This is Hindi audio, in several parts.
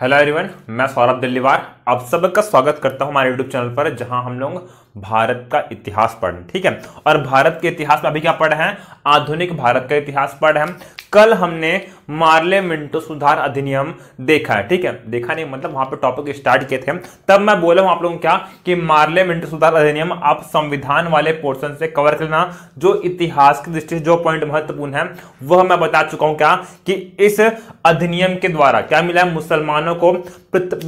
हेलो एवरीवन मैं सौरभ दिल्लीवार आप सबका स्वागत करता हूं हमारे यूट्यूब चैनल पर जहां हम लोग भारत का इतिहास पढ़ ठीक है और भारत के इतिहास में अभी क्या पढ़े हैं आधुनिक भारत का इतिहास पढ़ हैं कल हमने मार्ले मिंटो सुधार अधिनियम देखा है ठीक है देखा नहीं मतलब वहां पे टॉपिक स्टार्ट किए थे तब मैं बोला हूं आप लोगों क्या कि मार्ले मिंटो सुधार अधिनियम आप संविधान वाले पोर्शन से कवर करना जो इतिहास की दृष्टि से जो पॉइंट महत्वपूर्ण है वह मैं बता चुका हूं क्या कि इस अधिनियम के द्वारा क्या मिला है मुसलमानों को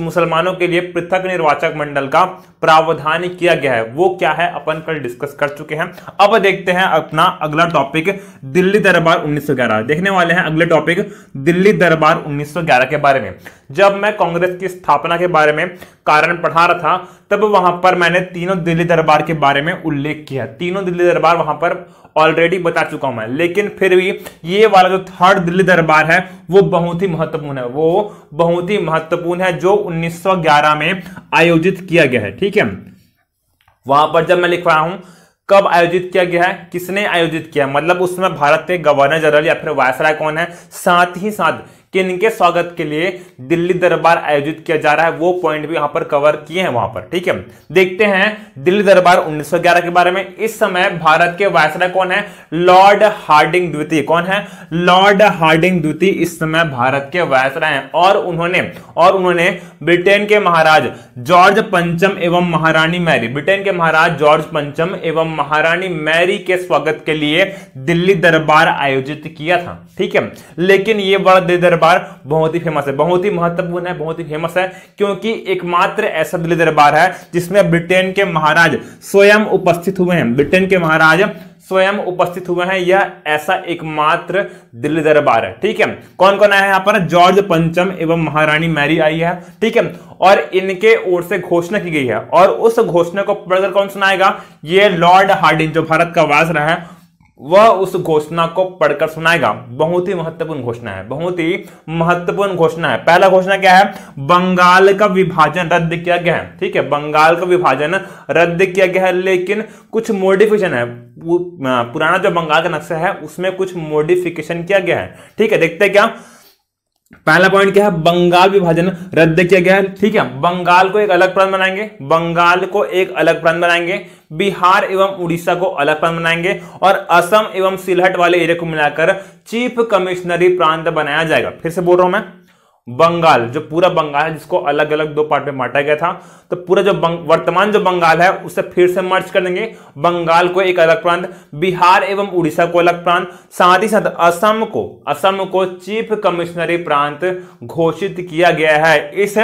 मुसलमानों के लिए पृथक निर्वाचक मंडल का प्रावधान किया गया है वो क्या है अपन कल डिस्कस कर चुके हैं अब देखते हैं अपना अगला टॉपिक दिल्ली दरबार 1911 देखने वाले हैं अगले टॉपिक दिल्ली दरबार 1911 के बारे में जब मैं कांग्रेस की स्थापना के बारे में कारण पढ़ा रहा था तब वहां पर मैंने तीनों दिल्ली दरबार के बारे में उल्लेख किया तीनों दिल्ली दरबार वहां पर ऑलरेडी बता चुका हूं मैं लेकिन फिर भी ये वाला जो थर्ड दिल्ली दरबार है वो बहुत ही महत्वपूर्ण है वो बहुत ही महत्वपूर्ण है जो 1911 में आयोजित किया गया है ठीक है वहां पर जब मैं लिख रहा हूं कब आयोजित किया गया है किसने आयोजित किया मतलब उसमें भारत के गवर्नर जनरल या फिर वायसराय कौन है साथ ही साथ किनके स्वागत के लिए दिल्ली दरबार आयोजित किया जा रहा है वो पॉइंट भी यहां पर कवर किए हैं वहां पर ठीक है देखते हैं दिल्ली दरबार 1911 के बारे में इस समय भारत के वायसराय कौन है लॉर्ड हार्डिंग द्वितीय कौन है लॉर्ड हार्डिंग द्वितीय इस समय भारत के वायसराय हैं और उन्होंने और उन्होंने ब्रिटेन के महाराज जॉर्ज पंचम एवं महारानी मैरी ब्रिटेन के महाराज जॉर्ज पंचम एवं महारानी मैरी के स्वागत के लिए दिल्ली दरबार आयोजित किया था ठीक है लेकिन यह बड़ा दरबार दरबार बहुत ही फेमस है बहुत ही महत्वपूर्ण है बहुत ही फेमस है क्योंकि एकमात्र ऐसा दिल्ली दरबार है जिसमें ब्रिटेन के महाराज स्वयं उपस्थित हुए हैं ब्रिटेन के महाराज स्वयं उपस्थित हुए हैं यह ऐसा एकमात्र दिल्ली दरबार है ठीक है कौन कौन आया है यहाँ पर जॉर्ज पंचम एवं महारानी मैरी आई है ठीक है और इनके ओर से घोषणा की गई है और उस घोषणा को पढ़कर कौन सुनाएगा ये लॉर्ड हार्डिंग जो भारत का वास रहा है वह उस घोषणा को पढ़कर सुनाएगा बहुत ही महत्वपूर्ण घोषणा है बहुत ही महत्वपूर्ण घोषणा है पहला घोषणा क्या है बंगाल का विभाजन रद्द किया गया है ठीक है बंगाल का विभाजन रद्द किया गया है लेकिन कुछ मॉडिफिकेशन है पुराना जो बंगाल का नक्शा है उसमें कुछ मॉडिफिकेशन किया गया है ठीक है देखते क्या पहला पॉइंट क्या है बंगाल विभाजन रद्द किया गया है ठीक है बंगाल को एक अलग प्रांत बनाएंगे बंगाल को एक अलग प्रांत बनाएंगे बिहार एवं उड़ीसा को अलग प्रांत बनाएंगे और असम एवं सिलहट वाले एरिया को मिलाकर चीफ कमिश्नरी प्रांत बनाया जाएगा फिर से बोल रहा हूं मैं बंगाल जो पूरा बंगाल है जिसको अलग अलग दो पार्ट में बांटा गया था तो पूरा जो वर्तमान जो बंगाल है उसे फिर से मर्ज कर देंगे बंगाल को एक अलग प्रांत बिहार एवं उड़ीसा को अलग प्रांत साथ ही साथ असम को असम को चीफ कमिश्नरी प्रांत घोषित किया गया है इस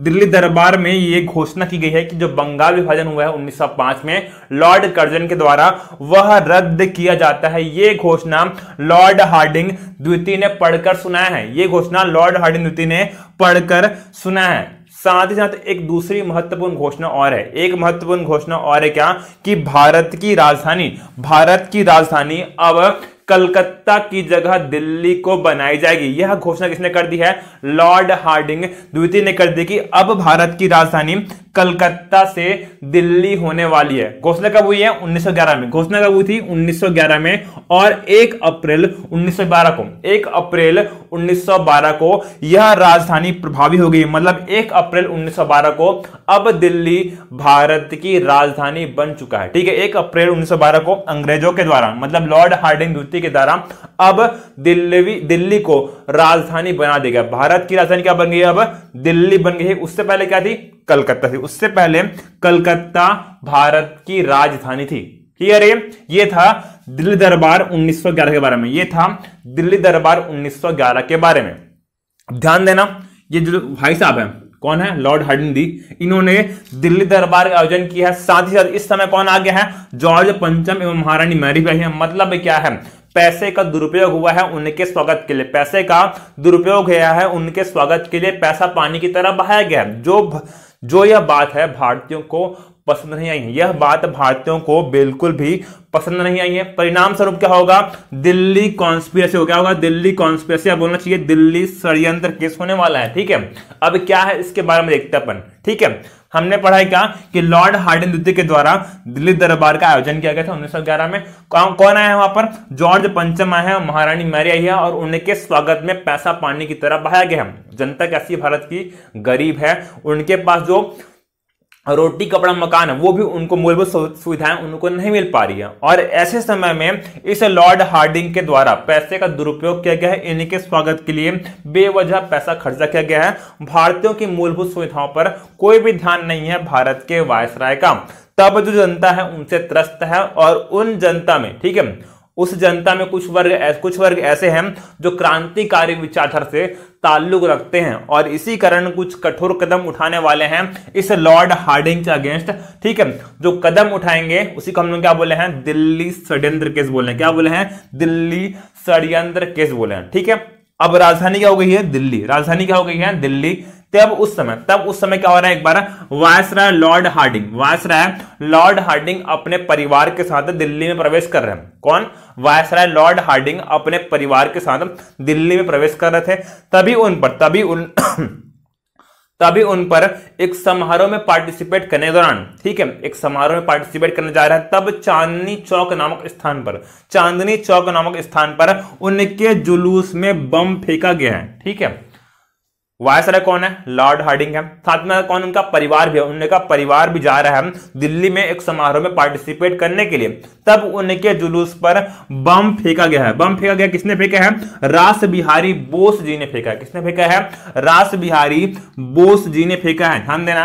दिल्ली दरबार में ये घोषणा की गई है कि जो बंगाल विभाजन हुआ है 1905 में लॉर्ड कर्जन के द्वारा वह रद्द किया जाता है ये घोषणा लॉर्ड हार्डिंग द्वितीय ने पढ़कर सुनाया है ये घोषणा लॉर्ड हार्डिंग द्वितीय ने पढ़कर सुना है साथ ही साथ एक दूसरी महत्वपूर्ण घोषणा और है एक महत्वपूर्ण घोषणा और है क्या कि भारत की राजधानी भारत की राजधानी अब कलकत्ता की जगह दिल्ली को बनाई जाएगी यह घोषणा किसने कर दी है लॉर्ड हार्डिंग द्वितीय ने कर दी कि अब भारत की राजधानी कलकत्ता से दिल्ली होने वाली है घोषणा कब हुई है 1911 में घोषणा कब हुई थी 1911 में और 1 अप्रैल 1912 को 1 अप्रैल 1912 को यह राजधानी प्रभावी हो गई मतलब 1 अप्रैल 1912 को अब दिल्ली भारत की राजधानी बन चुका है ठीक है 1 अप्रैल 1912 को अंग्रेजों के द्वारा मतलब लॉर्ड हार्डिंग संयुक्ति के द्वारा अब दिल्ली दिल्ली को राजधानी बना देगा भारत की राजधानी क्या बन गई अब दिल्ली बन गई उससे पहले क्या थी कलकत्ता थी उससे पहले कलकत्ता भारत की राजधानी थी क्लियर है ये था दिल्ली दरबार 1911 के बारे में ये था दिल्ली दरबार 1911 के बारे में ध्यान देना ये जो भाई साहब है कौन है लॉर्ड हडिंदी इन्होंने दिल्ली दरबार का आयोजन किया है साथ ही साथ इस समय कौन आ गया है जॉर्ज पंचम एवं महारानी मैरी भी है मतलब क्या है पैसे का दुरुपयोग हुआ है उनके स्वागत के लिए पैसे का दुरुपयोग गया है उनके स्वागत के लिए पैसा पानी की तरह बहाया गया जो जो यह बात है भारतीयों को पसंद नहीं आई है यह बात भारतीयों को बिल्कुल भी पसंद नहीं आई है परिणाम स्वरूप क्या होगा दिल्ली कॉन्स्पिरसी हो क्या होगा दिल्ली कॉन्स्पिरसी या बोलना चाहिए दिल्ली षडयंत्र केस होने वाला है ठीक है अब क्या है इसके बारे में देखते अपन ठीक है हमने पढ़ा है क्या कि लॉर्ड हार्डिन द्वितीय के द्वारा दिल्ली दरबार का आयोजन किया गया था उन्नीस में कौ, कौन आया वहां पर जॉर्ज पंचम आया महारानी मैरी आई है और उनके स्वागत में पैसा पानी की तरह बहाया गया है जनता कैसी भारत की गरीब है उनके पास जो रोटी कपड़ा मकान वो भी उनको मूलभूत सुविधाएं उनको नहीं मिल पा रही है और ऐसे समय में इस लॉर्ड हार्डिंग के द्वारा पैसे का दुरुपयोग किया गया है इन्हीं के स्वागत के लिए बेवजह पैसा खर्चा किया गया है भारतीयों की मूलभूत सुविधाओं पर कोई भी ध्यान नहीं है भारत के वायसराय का तब जो जनता है उनसे त्रस्त है और उन जनता में ठीक है उस जनता में कुछ वर्ग कुछ वर्ग ऐसे हैं जो क्रांतिकारी विचारधारा से ताल्लुक रखते हैं और इसी कारण कुछ कठोर कदम उठाने वाले हैं इस लॉर्ड हार्डिंग के अगेंस्ट ठीक है जो कदम उठाएंगे उसी को हम लोग क्या बोले हैं दिल्ली षड्यंत्र केस बोले हैं क्या बोले हैं दिल्ली षड्यंत्र केस बोले हैं ठीक है अब राजधानी क्या हो गई है दिल्ली राजधानी क्या हो गई है दिल्ली तब उस समय तब उस समय क्या हो रहा है एक बार viceroy lord Hardinge viceroy lord Hardinge अपने परिवार के साथ दिल्ली में प्रवेश कर रहे हैं कौन वायसराय लॉर्ड हार्डिंग अपने परिवार के साथ दिल्ली में प्रवेश कर रहे थे तभी उन पर तभी उन तभी उन पर एक समारोह में पार्टिसिपेट करने के दौरान ठीक है एक समारोह में पार्टिसिपेट करने जा रहा है तब चांदनी चौक नामक स्थान पर चांदनी चौक नामक स्थान पर उनके जुलूस में बम फेंका गया है ठीक है वायसराय कौन है लॉर्ड हार्डिंग है साथ में कौन उनका परिवार भी है का परिवार भी जा रहा है दिल्ली में एक समारोह में पार्टिसिपेट करने के लिए तब उनके जुलूस पर बम फेंका गया है बम फेंका गया किसने फेंका है रास बिहारी बोस जी ने फेंका है किसने फेंका है रास बिहारी बोस जी ने फेंका है ध्यान देना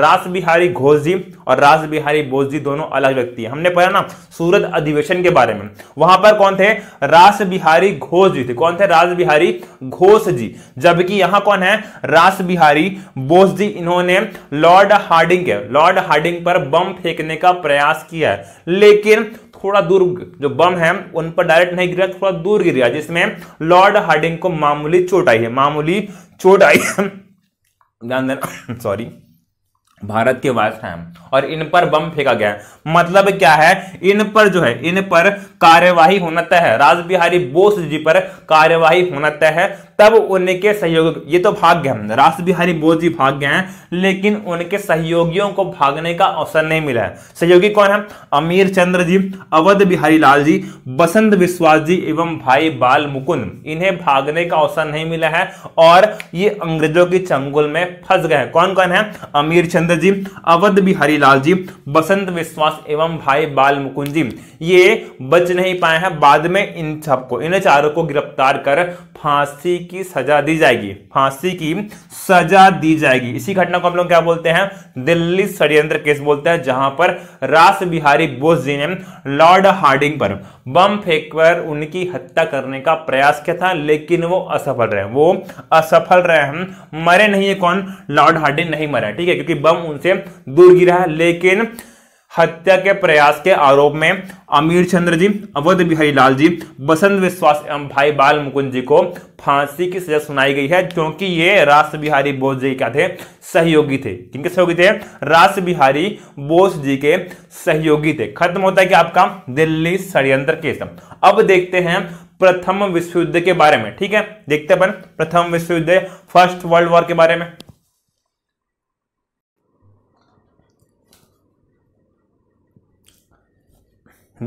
रास बिहारी घोष जी और रास बिहारी बोस जी दोनों अलग व्यक्ति हैं हमने पढ़ा ना सूरत अधिवेशन के बारे में वहां पर कौन थे रास बिहारी घोष जी थे कौन थे रास बिहारी घोष जी जबकि यहां कौन है रास बिहारी बोस जी इन्होंने लॉर्ड हार्डिंग के लॉर्ड हार्डिंग पर बम फेंकने का प्रयास किया है लेकिन थोड़ा दूर जो बम है उन पर डायरेक्ट नहीं गिरा थोड़ा दूर गिर गया जिसमें लॉर्ड हार्डिंग को मामूली चोट आई है मामूली चोट आई है ध्यान देना सॉरी भारत के वायसराय हैं और इन पर बम फेंका गया मतलब क्या है इन पर जो है इन पर कार्यवाही होना तय है राज बोस जी पर कार्यवाही होना तय है तब उनके सहयोग ये तो भाग्य है रास बिहारी बोस जी भाग्य है हैं लेकिन उनके सहयोगियों को भागने का अवसर नहीं मिला है सहयोगी कौन है अमीर चंद्र जी अवध बिहारी लाल जी बसंत विश्वास जी एवं भाई बाल मुकुंद इन्हें भागने का अवसर नहीं मिला है और ये अंग्रेजों की चंगुल में फंस गए कौन कौन है अमीर चंद्र जी अवध बिहारी लाल जी बसंत विश्वास एवं भाई बाल मुकुंद जी ये बच नहीं पाए हैं बाद में इन सबको इन चारों को गिरफ्तार कर फांसी की सजा दी जाएगी फांसी की सजा दी जाएगी इसी घटना को हम लोग क्या बोलते हैं दिल्ली षड्यंत्र केस बोलते हैं जहां पर रास बिहारी बोस जी ने लॉर्ड हार्डिंग पर बम फेंक कर उनकी हत्या करने का प्रयास किया था लेकिन वो असफल रहे वो असफल रहे हैं मरे नहीं है कौन लॉर्ड हार्डिंग नहीं मरा ठीक है क्योंकि बम उनसे दूर गिरा है लेकिन हत्या के प्रयास के आरोप में अमीर चंद्र जी अवध बिहारी लाल जी बसंत विश्वास एवं भाई बाल मुकुंद जी को फांसी की सजा सुनाई गई है क्योंकि ये रास बिहारी बोस जी क्या थे सहयोगी थे किनके सहयोगी थे रास बिहारी बोस जी के सहयोगी थे खत्म होता है कि आपका दिल्ली षडयंत्र केस अब देखते हैं प्रथम विश्व युद्ध के बारे में ठीक है देखते अपन प्रथम विश्व युद्ध फर्स्ट वर्ल्ड वॉर के बारे में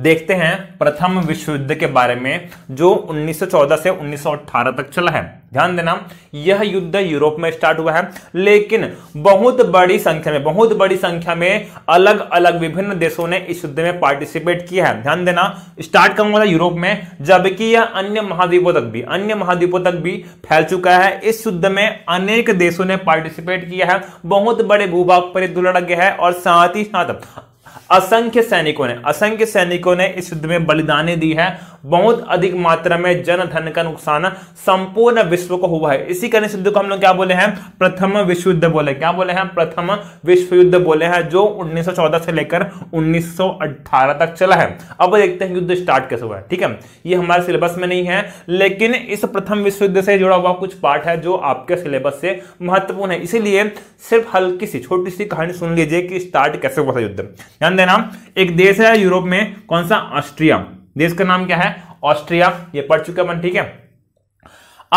देखते हैं प्रथम विश्व युद्ध के बारे में जो 1914 से 1918 तक चला है ध्यान देना यह युद्ध यूरोप में स्टार्ट हुआ है लेकिन बहुत बड़ी संख्या में बहुत बड़ी संख्या में अलग अलग विभिन्न देशों ने इस युद्ध में पार्टिसिपेट किया है ध्यान देना स्टार्ट कम हुआ था यूरोप में जबकि यह अन्य महाद्वीपों तक भी अन्य महाद्वीपों तक भी फैल चुका है इस युद्ध में अनेक देशों ने पार्टिसिपेट किया है बहुत बड़े भूभाग पर दुलड़ गया है और साथ ही साथ असंख्य सैनिकों ने असंख्य सैनिकों ने इस युद्ध में बलिदाने दी है बहुत अधिक मात्रा में जनधन का नुकसान संपूर्ण विश्व को हुआ है इसी कारण युद्ध को हम लोग क्या बोले हैं प्रथम विश्व युद्ध बोले क्या बोले हैं प्रथम विश्व युद्ध बोले हैं जो 1914 से लेकर 1918 तक चला है अब देखते हैं युद्ध स्टार्ट कैसे हुआ है ठीक है ये हमारे सिलेबस में नहीं है लेकिन इस प्रथम विश्व युद्ध से जुड़ा हुआ कुछ पार्ट है जो आपके सिलेबस से महत्वपूर्ण है इसीलिए सिर्फ हल्की सी छोटी सी कहानी सुन लीजिए कि स्टार्ट कैसे हुआ था युद्ध ध्यान देना एक देश है यूरोप में कौन सा ऑस्ट्रिया देश का नाम क्या है ऑस्ट्रिया ये पढ़ चुके अपन ठीक है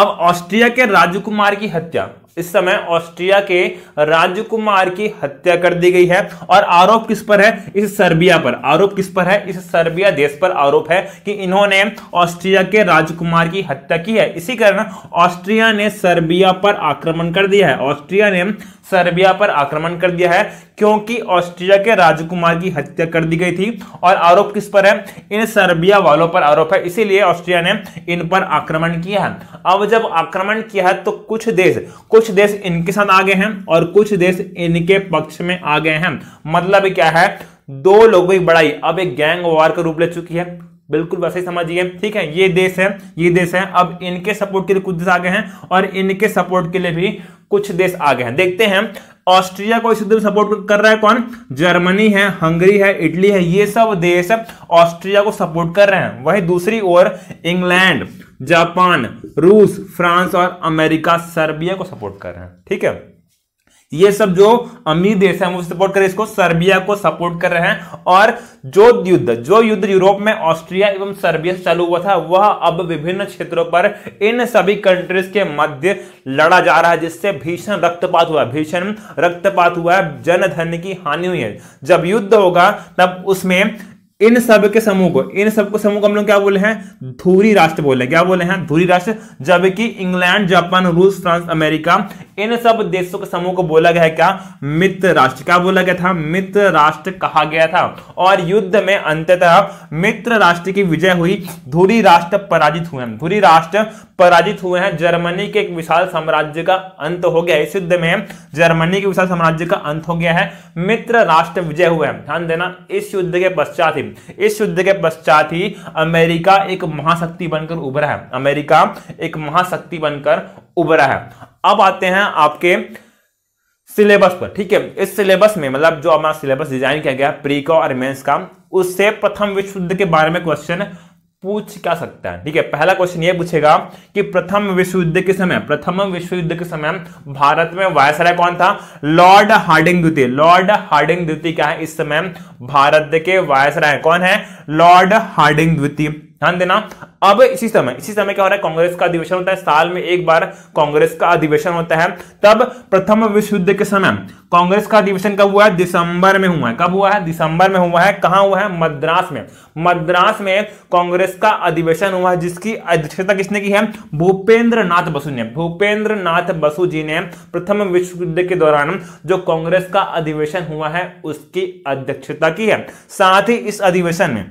अब ऑस्ट्रिया के राजकुमार की हत्या इस समय ऑस्ट्रिया के राजकुमार की हत्या कर दी गई है और आरोप किस पर है इस सर्बिया पर आरोप किस पर है इस सर्बिया देश पर आरोप है कि इन्होंने ऑस्ट्रिया के राजकुमार की हत्या की है इसी कारण ऑस्ट्रिया ने सर्बिया पर आक्रमण कर दिया है ऑस्ट्रिया ने सर्बिया पर आक्रमण कर दिया है क्योंकि ऑस्ट्रिया के राजकुमार की हत्या कर दी गई थी और आरोप किस पर है इन सर्बिया वालों पर आरोप है इसीलिए ऑस्ट्रिया ने इन पर आक्रमण किया है अब जब आक्रमण किया है तो कुछ देश कुछ कुछ देश इनके साथ आगे हैं और कुछ देश इनके पक्ष में आगे हैं मतलब क्या है दो लोगों की बड़ाई अब एक गैंग वार का रूप ले चुकी है बिल्कुल वैसे ही समझिए ठीक है ये देश है ये देश है अब इनके सपोर्ट के लिए कुछ देश आगे हैं और इनके सपोर्ट के लिए भी कुछ देश आगे हैं देखते हैं ऑस्ट्रिया को इस युद्ध में सपोर्ट कर रहा है कौन जर्मनी है हंगरी है इटली है ये सब देश ऑस्ट्रिया को सपोर्ट कर रहे हैं वही दूसरी ओर इंग्लैंड जापान रूस फ्रांस और अमेरिका सर्बिया को सपोर्ट कर रहे हैं ठीक है ये सब जो अमीर देश है वो सपोर्ट कर रहे इसको सर्बिया को सपोर्ट कर रहे हैं और जो युद्ध जो युद्ध यूरोप में ऑस्ट्रिया एवं सर्बिया से चालू हुआ था वह अब विभिन्न क्षेत्रों पर इन सभी कंट्रीज के मध्य लड़ा जा रहा है जिससे भीषण रक्तपात हुआ भीषण रक्तपात हुआ है जनधन की हानि हुई है जब युद्ध होगा तब उसमें इन सब के समूह को इन सब को समूह को हम लोग क्या बोले हैं धूरी राष्ट्र बोले क्या बोले हैं धूरी राष्ट्र जबकि इंग्लैंड जापान रूस फ्रांस अमेरिका इन सब देशों के समूह को बोला गया है क्या मित्र राष्ट्र क्या बोला गया था मित्र राष्ट्र कहा गया था और युद्ध में अंततः मित्र राष्ट्र की विजय हुई धूरी राष्ट्र पराजित हुए हैं धूरी राष्ट्र पराजित हुए हैं जर्मनी के एक विशाल साम्राज्य का अंत हो गया इस युद्ध में जर्मनी के विशाल साम्राज्य का अंत हो गया है मित्र राष्ट्र विजय हुए हैं ध्यान देना इस युद्ध के पश्चात ही इस युद्ध के पश्चात ही अमेरिका एक महाशक्ति बनकर उभरा है अमेरिका एक महाशक्ति बनकर उभरा है अब आते हैं आपके सिलेबस पर ठीक है इस सिलेबस में मतलब जो हमारा सिलेबस डिजाइन किया गया प्री का और मेंस का उससे प्रथम विश्व युद्ध के बारे में क्वेश्चन पूछ क्या सकता है ठीक है पहला क्वेश्चन ये पूछेगा कि प्रथम विश्व युद्ध के समय प्रथम विश्व युद्ध के समय भारत में वायसराय कौन था लॉर्ड हार्डिंग द्वितीय लॉर्ड हार्डिंग द्वितीय क्या है इस समय भारत के वायसराय कौन है लॉर्ड हार्डिंग द्वितीय ध्यान देना अब इसी समय इसी समय क्या हो रहा है कांग्रेस का अधिवेशन होता है साल में एक बार कांग्रेस का अधिवेशन होता है तब प्रथम विश्व युद्ध के समय कांग्रेस का अधिवेशन कब हुआ है दिसंबर में हुआ है कब हुआ है दिसंबर में हुआ है कहां हुआ है मद्रास में मद्रास में कांग्रेस का अधिवेशन हुआ है जिसकी अध्यक्षता किसने की है भूपेंद्र नाथ बसु ने भूपेंद्र नाथ बसु जी ने प्रथम विश्व युद्ध के दौरान जो कांग्रेस का अधिवेशन हुआ है उसकी अध्यक्षता की है साथ ही इस अधिवेशन में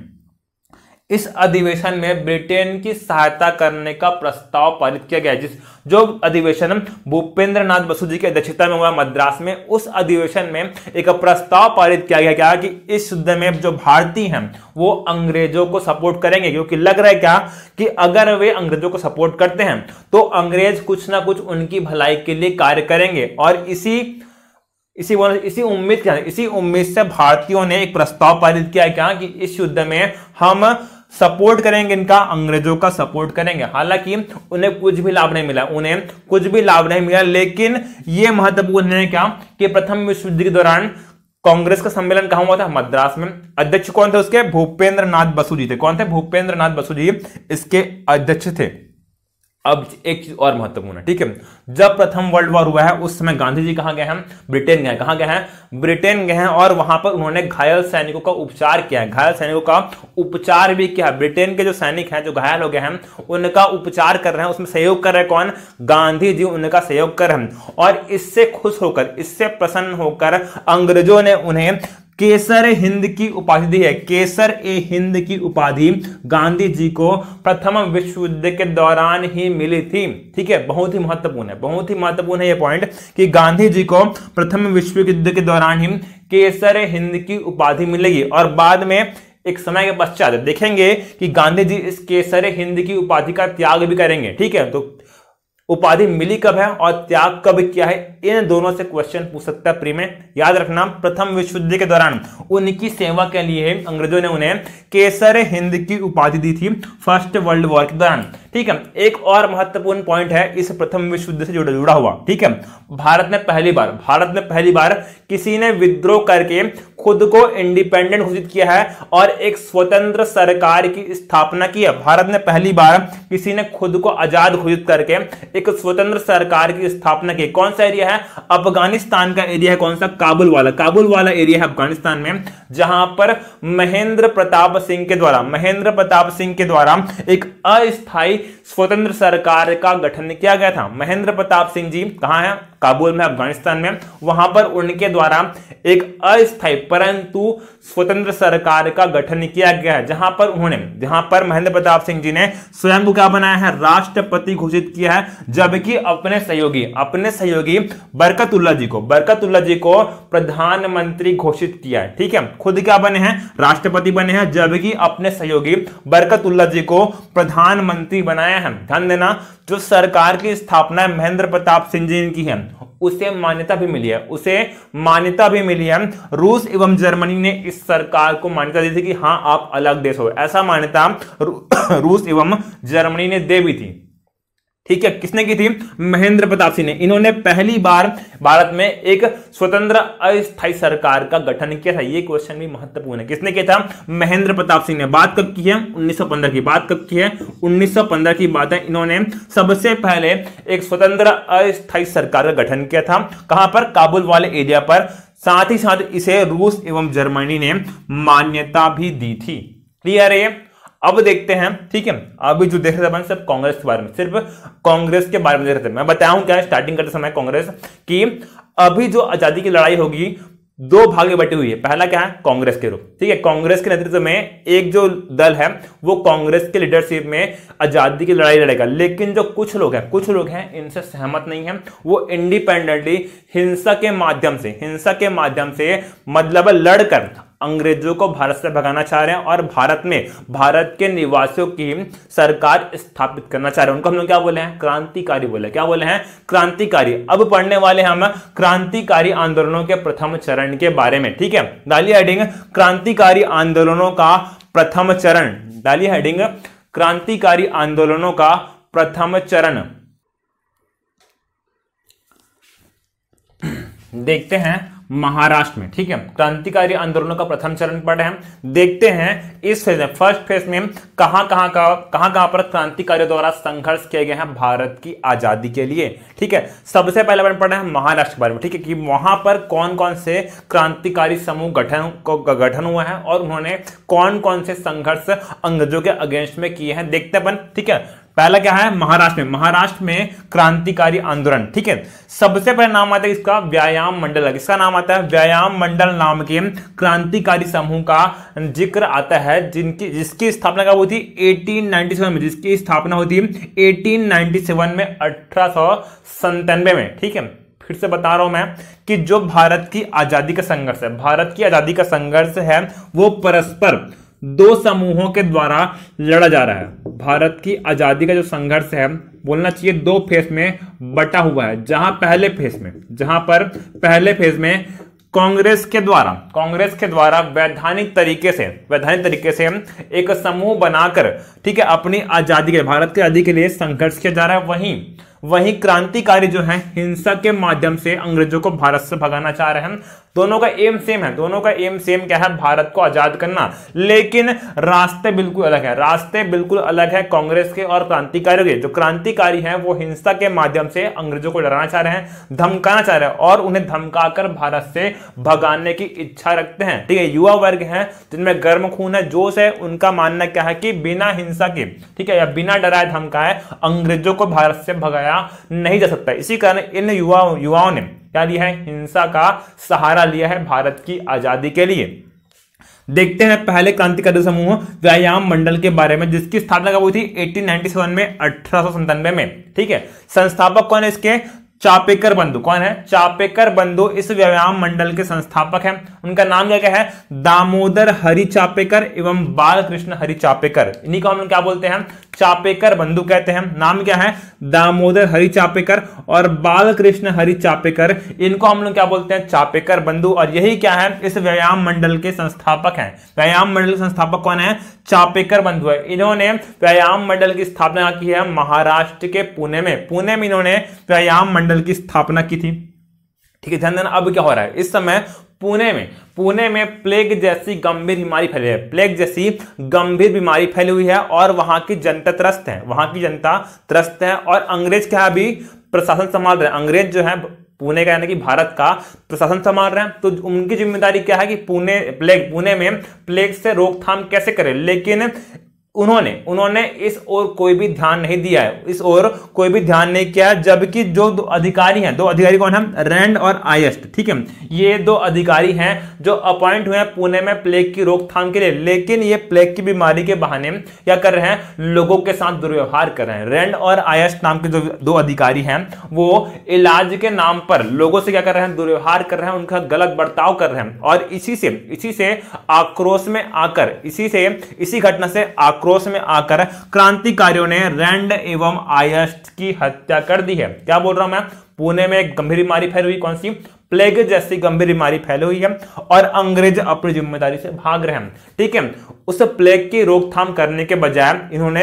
इस अधिवेशन में ब्रिटेन की सहायता करने का प्रस्ताव पारित किया गया जिस जो अधिवेशन भूपेंद्र नाथ बसु जी की अध्यक्षता में हुआ मद्रास में उस अधिवेशन में एक प्रस्ताव पारित किया गया क्या कि इस युद्ध में जो भारतीय हैं वो अंग्रेजों को सपोर्ट करेंगे क्योंकि लग रहा है क्या कि अगर वे अंग्रेजों को सपोर्ट करते हैं तो अंग्रेज कुछ ना कुछ उनकी भलाई के लिए कार्य करेंगे और इसी इसी इसी उम्मीद इसी उम्मीद से भारतीयों ने एक प्रस्ताव पारित किया क्या कि इस युद्ध में हम सपोर्ट करेंगे इनका अंग्रेजों का सपोर्ट करेंगे हालांकि उन्हें कुछ भी लाभ नहीं मिला उन्हें कुछ भी लाभ नहीं मिला लेकिन यह महत्वपूर्ण है क्या कि प्रथम विश्व युद्ध के दौरान कांग्रेस का सम्मेलन कहा हुआ था मद्रास में अध्यक्ष कौन थे उसके भूपेंद्र नाथ बसु जी थे कौन थे भूपेंद्र नाथ बसु जी इसके अध्यक्ष थे अब एक चीज और महत्वपूर्ण है ठीक है जब प्रथम वर्ल्ड वॉर हुआ है उस समय गांधी जी कहाँ गए हैं ब्रिटेन गए कहाँ गए हैं ब्रिटेन गए हैं और वहां पर उन्होंने घायल सैनिकों का उपचार किया है घायल सैनिकों का उपचार भी किया ब्रिटेन के जो सैनिक हैं जो घायल हो गए हैं उनका उपचार कर रहे हैं उसमें सहयोग कर रहे हैं कौन गांधी जी उनका सहयोग कर रहे हैं और इससे खुश होकर इससे प्रसन्न होकर अंग्रेजों ने उन्हें केसर हिंद की उपाधि है केसर ए हिंद की उपाधि गांधी जी को प्रथम विश्व युद्ध के दौरान ही मिली थी ठीक है बहुत ही महत्वपूर्ण है बहुत ही महत्वपूर्ण है यह पॉइंट कि गांधी जी को प्रथम विश्व युद्ध के दौरान ही केसर हिंद की उपाधि मिलेगी और बाद में एक समय के पश्चात देखेंगे कि गांधी जी इस केसर हिंद की उपाधि का त्याग भी करेंगे ठीक है तो उपाधि मिली कब है और त्याग कब किया है इन दोनों से क्वेश्चन पूछ सकता है प्री में याद रखना प्रथम विश्व युद्ध के दौरान उनकी सेवा के लिए अंग्रेजों ने उन्हें केसर हिंद की उपाधि दी थी फर्स्ट वर्ल्ड वॉर के दौरान ठीक है एक और महत्वपूर्ण पॉइंट है इस प्रथम विश्व युद्ध से जुड़ा जुड़ा हुआ ठीक है भारत ने पहली बार भारत ने पहली बार किसी ने विद्रोह करके खुद को इंडिपेंडेंट घोषित किया है और एक स्वतंत्र सरकार की स्थापना की है भारत ने पहली बार किसी ने खुद को आजाद घोषित करके एक स्वतंत्र सरकार की स्थापना की कौन सा एरिया है अफगानिस्तान का एरिया है कौन सा काबुल वाला काबुल वाला एरिया है अफगानिस्तान में जहां पर महेंद्र प्रताप सिंह के द्वारा महेंद्र प्रताप सिंह के द्वारा एक अस्थायी स्वतंत्र सरकार का गठन किया गया था महेंद्र प्रताप सिंह जी कहा है काबुल में अफगानिस्तान में वहां पर उनके द्वारा एक अस्थायी परंतु स्वतंत्र सरकार का गठन किया गया है जहां पर उन्होंने जहां पर महेंद्र प्रताप सिंह जी ने स्वयं को क्या बनाया है राष्ट्रपति घोषित किया है जबकि अपने सहयोगी अपने सहयोगी बरकतुल्ला जी को बरकतुल्ला जी को प्रधानमंत्री घोषित किया है ठीक है खुद क्या बने हैं राष्ट्रपति बने हैं जबकि अपने सहयोगी बरकतुल्ला जी को प्रधानमंत्री बनाया है ध्यान देना जो सरकार की स्थापना महेंद्र प्रताप सिंह जी की है उसे मान्यता भी मिली है उसे मान्यता भी मिली है रूस एवं जर्मनी ने इस सरकार को मान्यता दी थी कि हाँ आप अलग देश हो ऐसा मान्यता रूस एवं जर्मनी ने दे भी थी ठीक है किसने की थी महेंद्र प्रताप सिंह ने इन्होंने पहली बार भारत में एक स्वतंत्र अस्थायी सरकार का गठन किया था ये क्वेश्चन भी महत्वपूर्ण है किसने किया था महेंद्र प्रताप सिंह ने बात कब की है 1915 की बात कब की है 1915 की बात है इन्होंने सबसे पहले एक स्वतंत्र अस्थायी सरकार का गठन किया था कहां पर काबुल वाले एरिया पर साथ ही साथ इसे रूस एवं जर्मनी ने मान्यता भी दी थी क्लियर है अब देखते हैं ठीक है अभी जो देख रहे थे सिर्फ कांग्रेस के बारे में सिर्फ कांग्रेस के बारे में देख रहे थे मैं बताया क्या स्टार्टिंग करते समय कांग्रेस की अभी जो आजादी की लड़ाई होगी दो भागे बटी हुई है पहला क्या है कांग्रेस के रूप ठीक है कांग्रेस के नेतृत्व में एक जो दल है वो कांग्रेस के लीडरशिप में आजादी की लड़ाई लड़ेगा लेकिन जो कुछ लोग हैं कुछ लोग हैं इनसे सहमत नहीं है वो इंडिपेंडेंटली हिंसा के माध्यम से हिंसा के माध्यम से मतलब लड़कर अंग्रेजों को भारत से भगाना चाह रहे हैं और भारत में भारत के निवासियों की सरकार स्थापित करना चाह रहे हैं उनको हम लोग क्या बोले हैं क्रांतिकारी बोले क्या बोले हैं क्रांतिकारी अब पढ़ने वाले हम क्रांतिकारी आंदोलनों के प्रथम चरण के बारे में ठीक है डाली हेडिंग क्रांतिकारी आंदोलनों का प्रथम चरण डाली हेडिंग क्रांतिकारी आंदोलनों का प्रथम चरण देखते हैं महाराष्ट्र में ठीक है क्रांतिकारी आंदोलनों का प्रथम चरण पड़ है देखते हैं इस फेज में फर्स्ट फेज में कहां कहां का कहां कहां पर क्रांतिकारियों द्वारा संघर्ष किए गए हैं भारत की आजादी के लिए ठीक है सबसे पहले अपन पढ़ रहे हैं महाराष्ट्र के बारे में ठीक है कि वहां पर कौन कौन से क्रांतिकारी समूह गठन गठन हुआ है और उन्होंने कौन कौन से संघर्ष अंग्रेजों के अगेंस्ट में किए हैं देखते अपन ठीक है पहला क्या है महाराष्ट्र में महाराष्ट्र में क्रांतिकारी आंदोलन ठीक है सबसे पहले नाम आता है इसका व्यायाम मंडल इसका नाम आता है व्यायाम मंडल नाम के क्रांतिकारी समूह का जिक्र आता है जिनकी जिसकी स्थापना कब हुई थी 1897 में जिसकी स्थापना हुई थी 1897 में अठारह में ठीक है फिर से बता रहा हूं मैं कि जो भारत की आजादी का संघर्ष है भारत की आजादी का संघर्ष है वो परस्पर दो समूहों के द्वारा लड़ा जा रहा है भारत की आजादी का जो संघर्ष है बोलना चाहिए दो फेज में बटा हुआ है जहां पहले फेज में जहां पर पहले फेज में कांग्रेस के द्वारा कांग्रेस के द्वारा वैधानिक तरीके से वैधानिक तरीके से एक समूह बनाकर ठीक है अपनी आजादी के भारत की आजादी के लिए संघर्ष किया जा रहा है वहीं वहीं क्रांतिकारी जो है हिंसा के माध्यम से अंग्रेजों को भारत से भगाना चाह रहे हैं दोनों का एम सेम है दोनों का एम सेम क्या है भारत को आजाद करना लेकिन रास्ते बिल्कुल अलग है रास्ते बिल्कुल अलग है कांग्रेस के और क्रांतिकारियों के जो क्रांतिकारी हैं वो हिंसा के माध्यम से अंग्रेजों को डराना चाह रहे हैं धमकाना चाह रहे हैं और उन्हें धमकाकर भारत से भगाने की इच्छा रखते हैं ठीक है युवा वर्ग है जिनमें गर्म खून है जोश है उनका मानना क्या है कि बिना हिंसा के ठीक है या बिना डराए धमकाए अंग्रेजों को भारत से भगाया नहीं जा सकता इसी कारण इन युवा युवाओं ने क्या लिया है हिंसा का सहारा लिया है भारत की आजादी के लिए देखते हैं पहले क्रांतिकारी समूह व्यायाम मंडल के बारे में जिसकी स्थापना कब हुई थी 1897 में अठारह में ठीक है संस्थापक कौन है इसके चापेकर बंधु कौन है चापेकर बंधु इस व्यायाम मंडल के संस्थापक हैं उनका नाम क्या क्या है दामोदर हरि चापेकर एवं बालकृष्ण हरि चापेकर इन्हीं को हम क्या बोलते हैं चापेकर बंधु कहते हैं नाम क्या है दामोदर हरि चापेकर और बालकृष्ण हरि चापेकर इनको हम लोग क्या बोलते हैं चापेकर बंधु और यही क्या है इस व्यायाम मंडल के संस्थापक हैं व्यायाम मंडल के संस्थापक कौन है चापेकर बंधु है इन्होंने व्यायाम मंडल की स्थापना की है महाराष्ट्र के पुणे में पुणे में इन्होंने व्यायाम मंडल मंडल की स्थापना की थी ठीक है ध्यान देना अब क्या हो रहा है इस समय पुणे में पुणे में प्लेग जैसी गंभीर बीमारी फैली है प्लेग जैसी गंभीर बीमारी फैली हुई है और वहां की जनता त्रस्त है वहां की जनता त्रस्त है और अंग्रेज क्या अभी प्रशासन संभाल रहे हैं अंग्रेज जो है पुणे का यानी कि भारत का प्रशासन संभाल रहे हैं तो उनकी जिम्मेदारी क्या है कि पुणे प्लेग पुणे में प्लेग से रोकथाम कैसे करें लेकिन उन्होंने उन्होंने इस ओर कोई भी ध्यान नहीं दिया है इस ओर कोई भी ध्यान नहीं किया जबकि जो दो अधिकारी हैं दो अधिकारी कौन है रैंड और आयस्ट ठीक है ये दो अधिकारी हैं जो अपॉइंट हुए हैं पुणे में प्लेग की रोकथाम के लिए लेकिन ये प्लेग की बीमारी के बहाने क्या कर रहे हैं लोगों के साथ दुर्व्यवहार कर रहे हैं रैंड और आयस्ट नाम के जो दो अधिकारी हैं वो इलाज के नाम पर लोगों से क्या कर रहे हैं दुर्व्यवहार कर रहे हैं उनका गलत बर्ताव कर रहे हैं और इसी से इसी से आक्रोश में आकर इसी से इसी घटना से आक्रोश आक्रोश में आकर क्रांतिकारियों ने रैंड एवं आयस्ट की हत्या कर दी है क्या बोल रहा हूं मैं पुणे में गंभीर बीमारी फैल हुई कौन सी प्लेग जैसी गंभीर बीमारी फैली हुई है और अंग्रेज अपनी जिम्मेदारी से भाग रहे हैं ठीक है उस प्लेग की रोकथाम करने के बजाय इन्होंने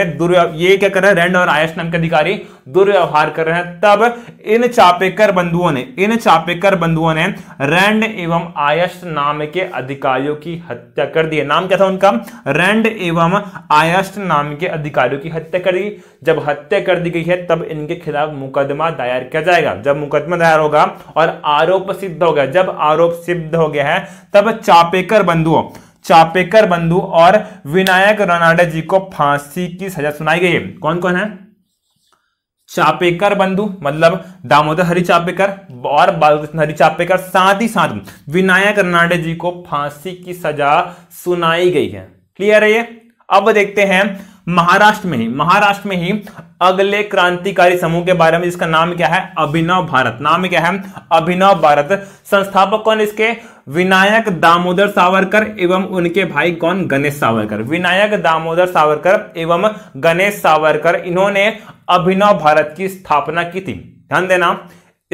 ये क्या हैं रेंड और आयस नाम के अधिकारी दुर्व्यवहार कर रहे हैं तब इन चापेकर बंधुओं ने इन चापेकर बंधुओं ने रैंड एवं आयस नाम के अधिकारियों की हत्या कर दी नाम क्या था उनका रैंड एवं आयस नाम के अधिकारियों की हत्या कर दी जब हत्या कर दी गई है तब इनके खिलाफ मुकदमा दायर किया जाएगा जब मुकदमा दायर होगा और आरोप सिद्ध हो गया जब आरोप सिद्ध हो गया है तब चापेकर बंधुओं चापेकर बंधु और विनायक रोनाडे जी को फांसी की सजा सुनाई गई है कौन कौन है चापेकर बंधु मतलब दामोदर हरि चापेकर और बालकृष्ण हरि चापेकर साथ ही साथ विनायक रनाडे जी को फांसी की सजा सुनाई गई है क्लियर है ये अब देखते हैं महाराष्ट्र में ही महाराष्ट्र में ही अगले क्रांतिकारी समूह के बारे में जिसका नाम क्या है अभिनव भारत नाम क्या है अभिनव भारत संस्थापक कौन इसके विनायक दामोदर सावरकर एवं उनके भाई कौन गणेश सावरकर विनायक दामोदर सावरकर एवं गणेश सावरकर इन्होंने अभिनव भारत की स्थापना की थी ध्यान देना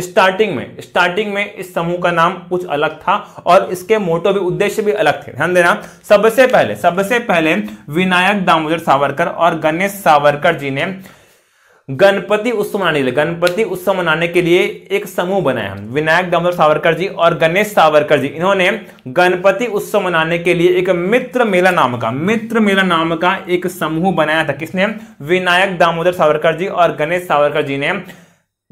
स्टार्टिंग में स्टार्टिंग में इस समूह का नाम कुछ अलग था और इसके मोटो भी उद्देश्य भी अलग थे ध्यान देना सबसे पहले सबसे पहले विनायक दामोदर सावरकर और गणेश सावरकर जी ने गणपति उत्सव मनाने के लिए गणपति उत्सव मनाने के लिए एक समूह बनाया विनायक दामोदर सावरकर जी और गणेश सावरकर जी इन्होंने गणपति उत्सव मनाने के लिए एक मित्र मेला नाम का मित्र मेला नाम का एक समूह बनाया था किसने विनायक दामोदर सावरकर जी और गणेश सावरकर जी ने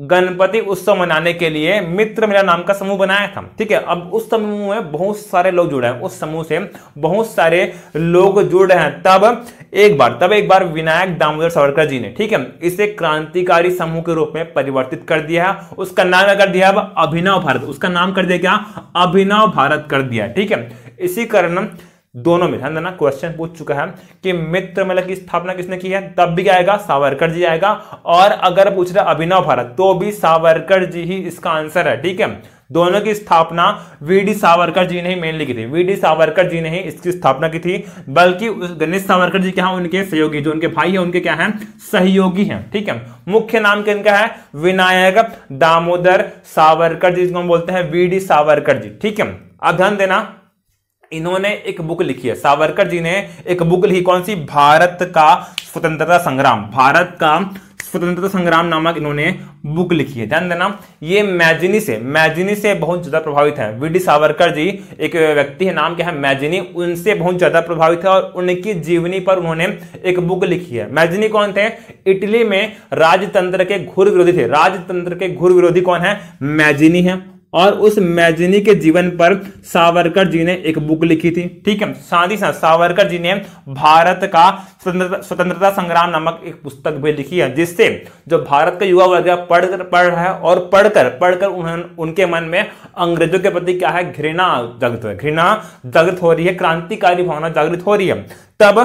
गणपति उत्सव मनाने के लिए मित्र मेरा नाम का समूह बनाया था ठीक है अब उस समूह में बहुत सारे लोग जुड़े हैं उस समूह से बहुत सारे लोग जुड़ रहे हैं तब एक बार तब एक बार विनायक दामोदर सावरकर जी ने ठीक है इसे क्रांतिकारी समूह के रूप में परिवर्तित कर दिया है उसका नाम कर दिया अब अभिनव भारत उसका नाम कर दिया क्या अभिनव भारत कर दिया ठीक है इसी कारण दोनों में ध्यान देना क्वेश्चन पूछ चुका है कि मित्र मेला मतलब की स्थापना किसने की है तब भी क्या आएगा सावरकर जी आएगा और अगर पूछ रहे अभिनव भारत तो भी सावरकर जी ही इसका आंसर है ठीक है दोनों की स्थापना वीडी सावरकर जी ने ही मेनली की थी वीडी सावरकर जी ने ही इसकी स्थापना की थी बल्कि गणेश सावरकर जी क्या है उनके सहयोगी जो उनके भाई है उनके क्या है सहयोगी हैं ठीक है मुख्य नाम किनका है विनायक दामोदर सावरकर जी जिसको हम बोलते हैं वीडी सावरकर जी ठीक है अब ध्यान देना इन्होंने एक बुक लिखी है सावरकर जी ने एक बुक लिखी कौन सी भारत का स्वतंत्रता संग्राम भारत का स्वतंत्रता संग्राम नामक इन्होंने बुक लिखी है ध्यान देना ये मैजिनी से मैजिनी से बहुत ज्यादा प्रभावित है वी डी सावरकर जी एक व्यक्ति है नाम क्या है मैजिनी उनसे बहुत ज्यादा प्रभावित है और उनकी जीवनी पर उन्होंने एक बुक लिखी है मैजिनी कौन थे इटली में राजतंत्र के घुर विरोधी थे राजतंत्र के घुर विरोधी कौन है मैजिनी है और उस मैजिनी के जीवन पर सावरकर जी ने एक बुक लिखी थी ठीक है साथ ही साथ सावरकर जी ने भारत का स्वतंत्रता संग्राम नामक एक पुस्तक भी लिखी है जिससे जो भारत का युवा वर्ग पढ़कर पढ़ रहा है और पढ़कर पढ़कर उन्होंने उनके मन में अंग्रेजों के प्रति क्या है घृणा जागृत है घृणा जागृत हो रही है क्रांतिकारी भावना जागृत हो रही है तब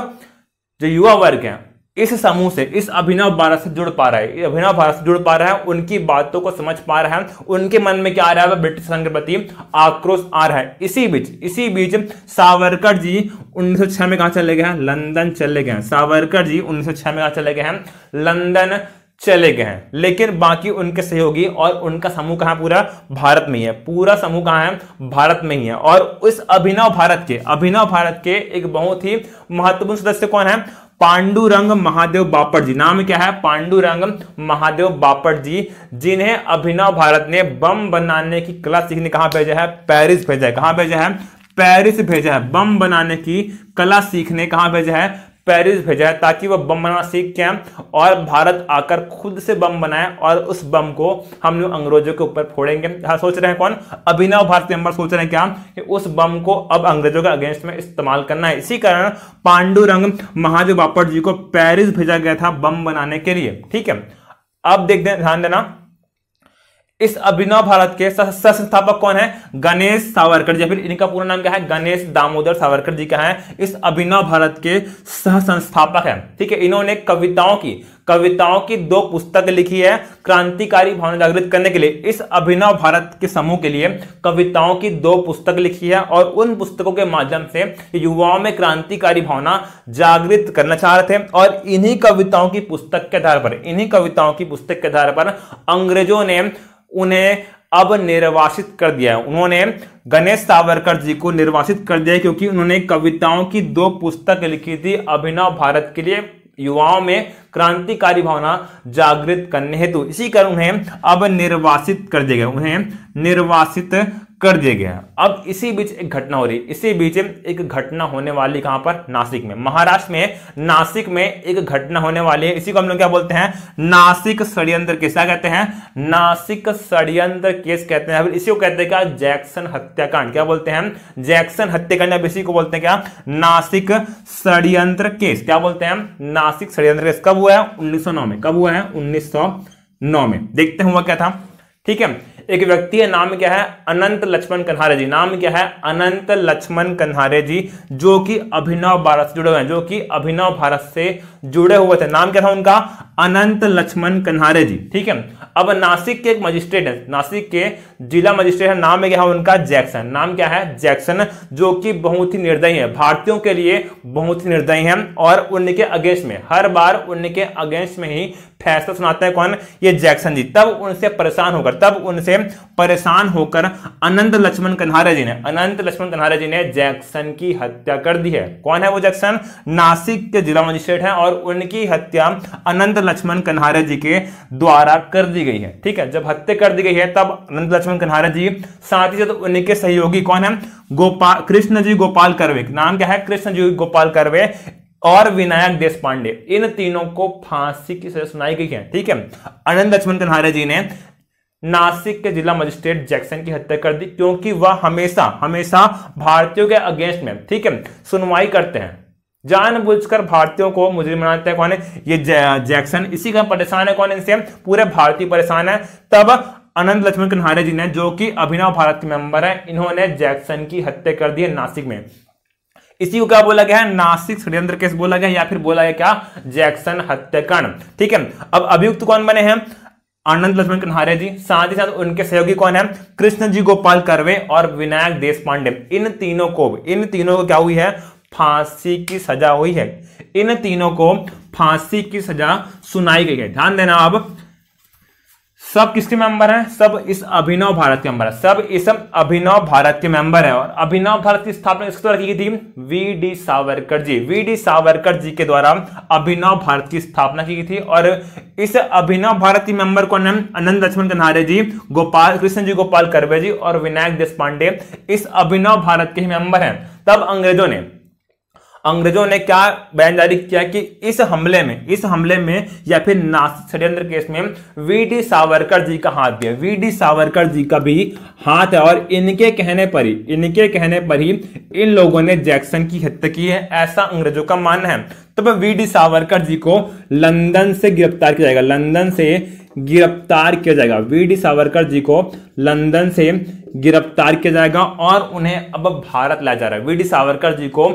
जो युवा वर्ग है इस समूह से इस अभिनव भारत से जुड़ पा रहा है अभिनव भारत से जुड़ पा रहा है उनकी बातों को समझ पा रहा है उनके मन में क्या आ रहा है ब्रिटिश संघ प्रति आक्रोश आ रहा है इसी बीच इसी बीच सावरकर जी 1906 में कहा चले गए हैं लंदन चले गए हैं सावरकर जी 1906 में कहा चले गए हैं लंदन चले गए हैं लेकिन बाकी उनके सहयोगी और उनका समूह कहाँ पूरा भारत में ही है पूरा समूह कहा है भारत में ही है और उस अभिनव भारत के अभिनव भारत के एक बहुत ही महत्वपूर्ण सदस्य कौन है पांडुरंग महादेव बापट जी नाम क्या है पांडुरंग महादेव बापट जी जिन्हें अभिनव भारत ने बम बनाने की कला सीखने कहा भेजा है पेरिस भेजा है कहा भेजा है पेरिस भेजा है बम बनाने की कला सीखने कहा भेजा है पेरिस भेजा है ताकि वह बम बनाना सीख के और भारत आकर खुद से बम बनाए और उस बम को हम लोग अंग्रेजों के ऊपर फोड़ेंगे हाँ सोच रहे हैं कौन अभिनव भारत मेंबर सोच रहे हैं क्या कि उस बम को अब अंग्रेजों के अगेंस्ट में इस्तेमाल करना है इसी कारण पांडुरंग महादेव बापट जी को पेरिस भेजा गया था बम बनाने के लिए ठीक है अब देखते हैं ध्यान देना इस अभिनव भारत के संस्थापक कौन है गणेश सावरकर जी फिर इनका पूरा नाम क्या है गणेश दामोदर सावरकर जी का है इस अभिनव भारत के सह संस्थापक है ठीक है इन्होंने कविताओं की कविताओं की दो पुस्तक लिखी है क्रांतिकारी भावना जागृत करने के लिए इस अभिनव भारत के समूह के लिए कविताओं की दो पुस्तक लिखी है और उन पुस्तकों के माध्यम से युवाओं में क्रांतिकारी भावना जागृत करना चाह रहे थे और इन्हीं कविताओं की पुस्तक के आधार पर इन्हीं कविताओं की पुस्तक के आधार पर अंग्रेजों ने उन्हें अब निर्वासित कर दिया है उन्होंने गणेश सावरकर जी को निर्वासित कर दिया क्योंकि उन्होंने कविताओं की दो पुस्तक लिखी थी अभिनव भारत के लिए युवाओं में क्रांतिकारी भावना जागृत करने हेतु इसी कारण उन्हें अब निर्वासित कर दिया गया उन्हें निर्वासित कर दिया गया अब इसी बीच एक घटना हो रही इसी बीच एक घटना होने वाली कहां पर नासिक में महाराष्ट्र में नासिक में एक घटना होने वाली है इसी को हम लोग क्या बोलते हैं नासिक षडयंत्र केस क्या कहते हैं नासिक षडयंत्र केस कहते हैं इसी को कहते हैं क्या जैक्सन हत्याकांड क्या बोलते हैं जैक्सन हत्याकांड अब इसी को बोलते हैं क्या नासिक षडयंत्र केस क्या बोलते हैं नासिक षडयंत्र केस कब हुआ है उन्नीस में कब हुआ है उन्नीस में देखते हुआ क्या था ठीक है एक व्यक्ति है नाम क्या है अनंत लक्ष्मण कन्हारे जी नाम क्या है अनंत लक्ष्मण कन्हारे जी जो कि अभिनव भारत से जुड़े हुए हैं जो कि अभिनव भारत से जुड़े हुए थे नाम क्या था उनका अनंत लक्ष्मण कन्हारे जी ठीक है अब नासिक के एक मजिस्ट्रेट है नासिक के जिला मजिस्ट्रेट है नाम क्या है उनका जैक्सन नाम क्या है जैक्सन जो कि बहुत ही निर्दयी है भारतीयों के लिए बहुत ही निर्दयी है और उनके अगेंस्ट में हर बार उनके अगेंस्ट में ही फैसला सुनाता है कौन ये जैक्सन जी तब उनसे परेशान होकर तब उनसे परेशान होकर अनंत लक्ष्मण कन्हारा जी ने अनंत लक्ष्मण कन्हारा जी ने जैक्सन की हत्या कर दी है कौन है वो जैक्सन नासिक के जिला मजिस्ट्रेट है और उनकी हत्या अनंत लक्ष्मण कन्हारा जी के द्वारा कर दी गई है ठीक है जब हत्या कर दी गई है तब अनंत लक्ष्मण कन्हारा जी साथ ही साथ उनके सहयोगी कौन है गोपाल कृष्ण जी गोपाल करवे नाम क्या है कृष्ण जी गोपाल करवे और विनायक देश पांडे इन तीनों को फांसी की सजा सुनाई गई है ठीक है अनंत लक्ष्मण कन्हारे जी ने नासिक के जिला मजिस्ट्रेट जैक्सन की हत्या कर दी क्योंकि वह हमेशा हमेशा भारतीयों के अगेंस्ट में ठीक है सुनवाई करते हैं जानबूझकर भारतीयों को मुजरिम बनाते हैं कौन है ये जैक्सन इसी का परेशान है कौन इनसे पूरे भारतीय परेशान है तब अनंत लक्ष्मण कन्हारे जी ने जो कि अभिनव भारत के मेंबर है इन्होंने जैक्सन की हत्या कर दी है नासिक में इसी को क्या बोला गया है नासिक षड्यंत्र केस बोला गया या फिर बोला गया क्या जैक्सन हत्याकांड ठीक है अब अभियुक्त कौन बने हैं आनंद लक्ष्मण कन्हारे जी साथ ही साथ उनके सहयोगी कौन है कृष्ण जी गोपाल करवे और विनायक देश पांडे इन तीनों को इन तीनों को क्या हुई है फांसी की सजा हुई है इन तीनों को फांसी की सजा सुनाई गई है ध्यान देना अब सब किसके मेंबर हैं सब इस अभिनव भारत के मेंबर है सब इस अभिनव भारत के मेंबर है और अभिनव भारत की स्थापना इसके द्वारा की गई थी V D Savarkar ji V D Savarkar ji के द्वारा अभिनव भारत की स्थापना की गई थी और इस अभिनव भारत के मेंबर कौन है अनंत लक्ष्मण कन्हारे जी गोपाल कृष्ण जी गोपाल करवे जी और विनायक देश इस अभिनव भारत के मेंबर है तब अंग्रेजों ने अंग्रेजों ने क्या बयान जारी किया कि इस हमले में इस हमले में या फिर नासिक षड्यंत्र केस में वीडी सावरकर जी का हाथ भी है वीडी सावरकर जी का भी हाथ है और इनके कहने पर ही इनके कहने पर ही इन लोगों ने जैक्सन की हत्या की है ऐसा अंग्रेजों का मानना है तब तो वी डी सावरकर जी को लंदन से गिरफ्तार किया जाएगा लंदन से गिरफ्तार किया जाएगा वी डी सावरकर जी को लंदन से गिरफ्तार किया जाएगा और उन्हें अब भारत लाया जा रहा है वी डी सावरकर जी को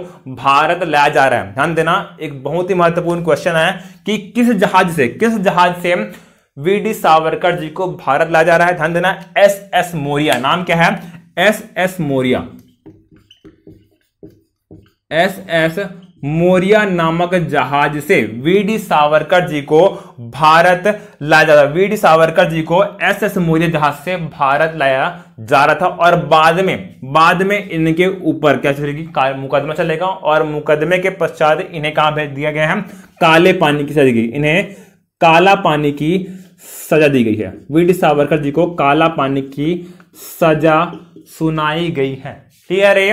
भारत लाया जा रहा है ध्यान देना एक बहुत ही महत्वपूर्ण क्वेश्चन है कि किस जहाज से किस जहाज से वी डी सावरकर जी को भारत लाया जा रहा है ध्यान देना एस एस मोरिया नाम क्या है S S Morea S S Morea नामक जहाज से वीडी सावरकर जी को भारत लाया जा रहा वीडी सावरकर जी को एस एस मोरिया जहाज से भारत लाया जा रहा था और बाद में बाद में इनके ऊपर क्या चलेगी मुकदमा चलेगा और मुकदमे के पश्चात इन्हें कहा भेज दिया गया है काले पानी की सजा इन्हें काला पानी की सजा दी गई है वीडी सावरकर जी को काला पानी की सजा सुनाई गई है क्लियर है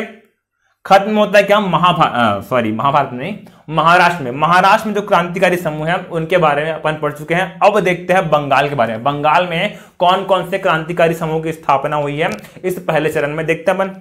खत्म होता है क्या महाभारत सॉरी महाभारत नहीं महाराष्ट्र में महाराष्ट्र में जो क्रांतिकारी समूह है उनके बारे में अपन पढ़ चुके हैं अब देखते हैं बंगाल के बारे में बंगाल में कौन कौन से क्रांतिकारी समूह की स्थापना हुई है इस पहले चरण में देखते हैं अपन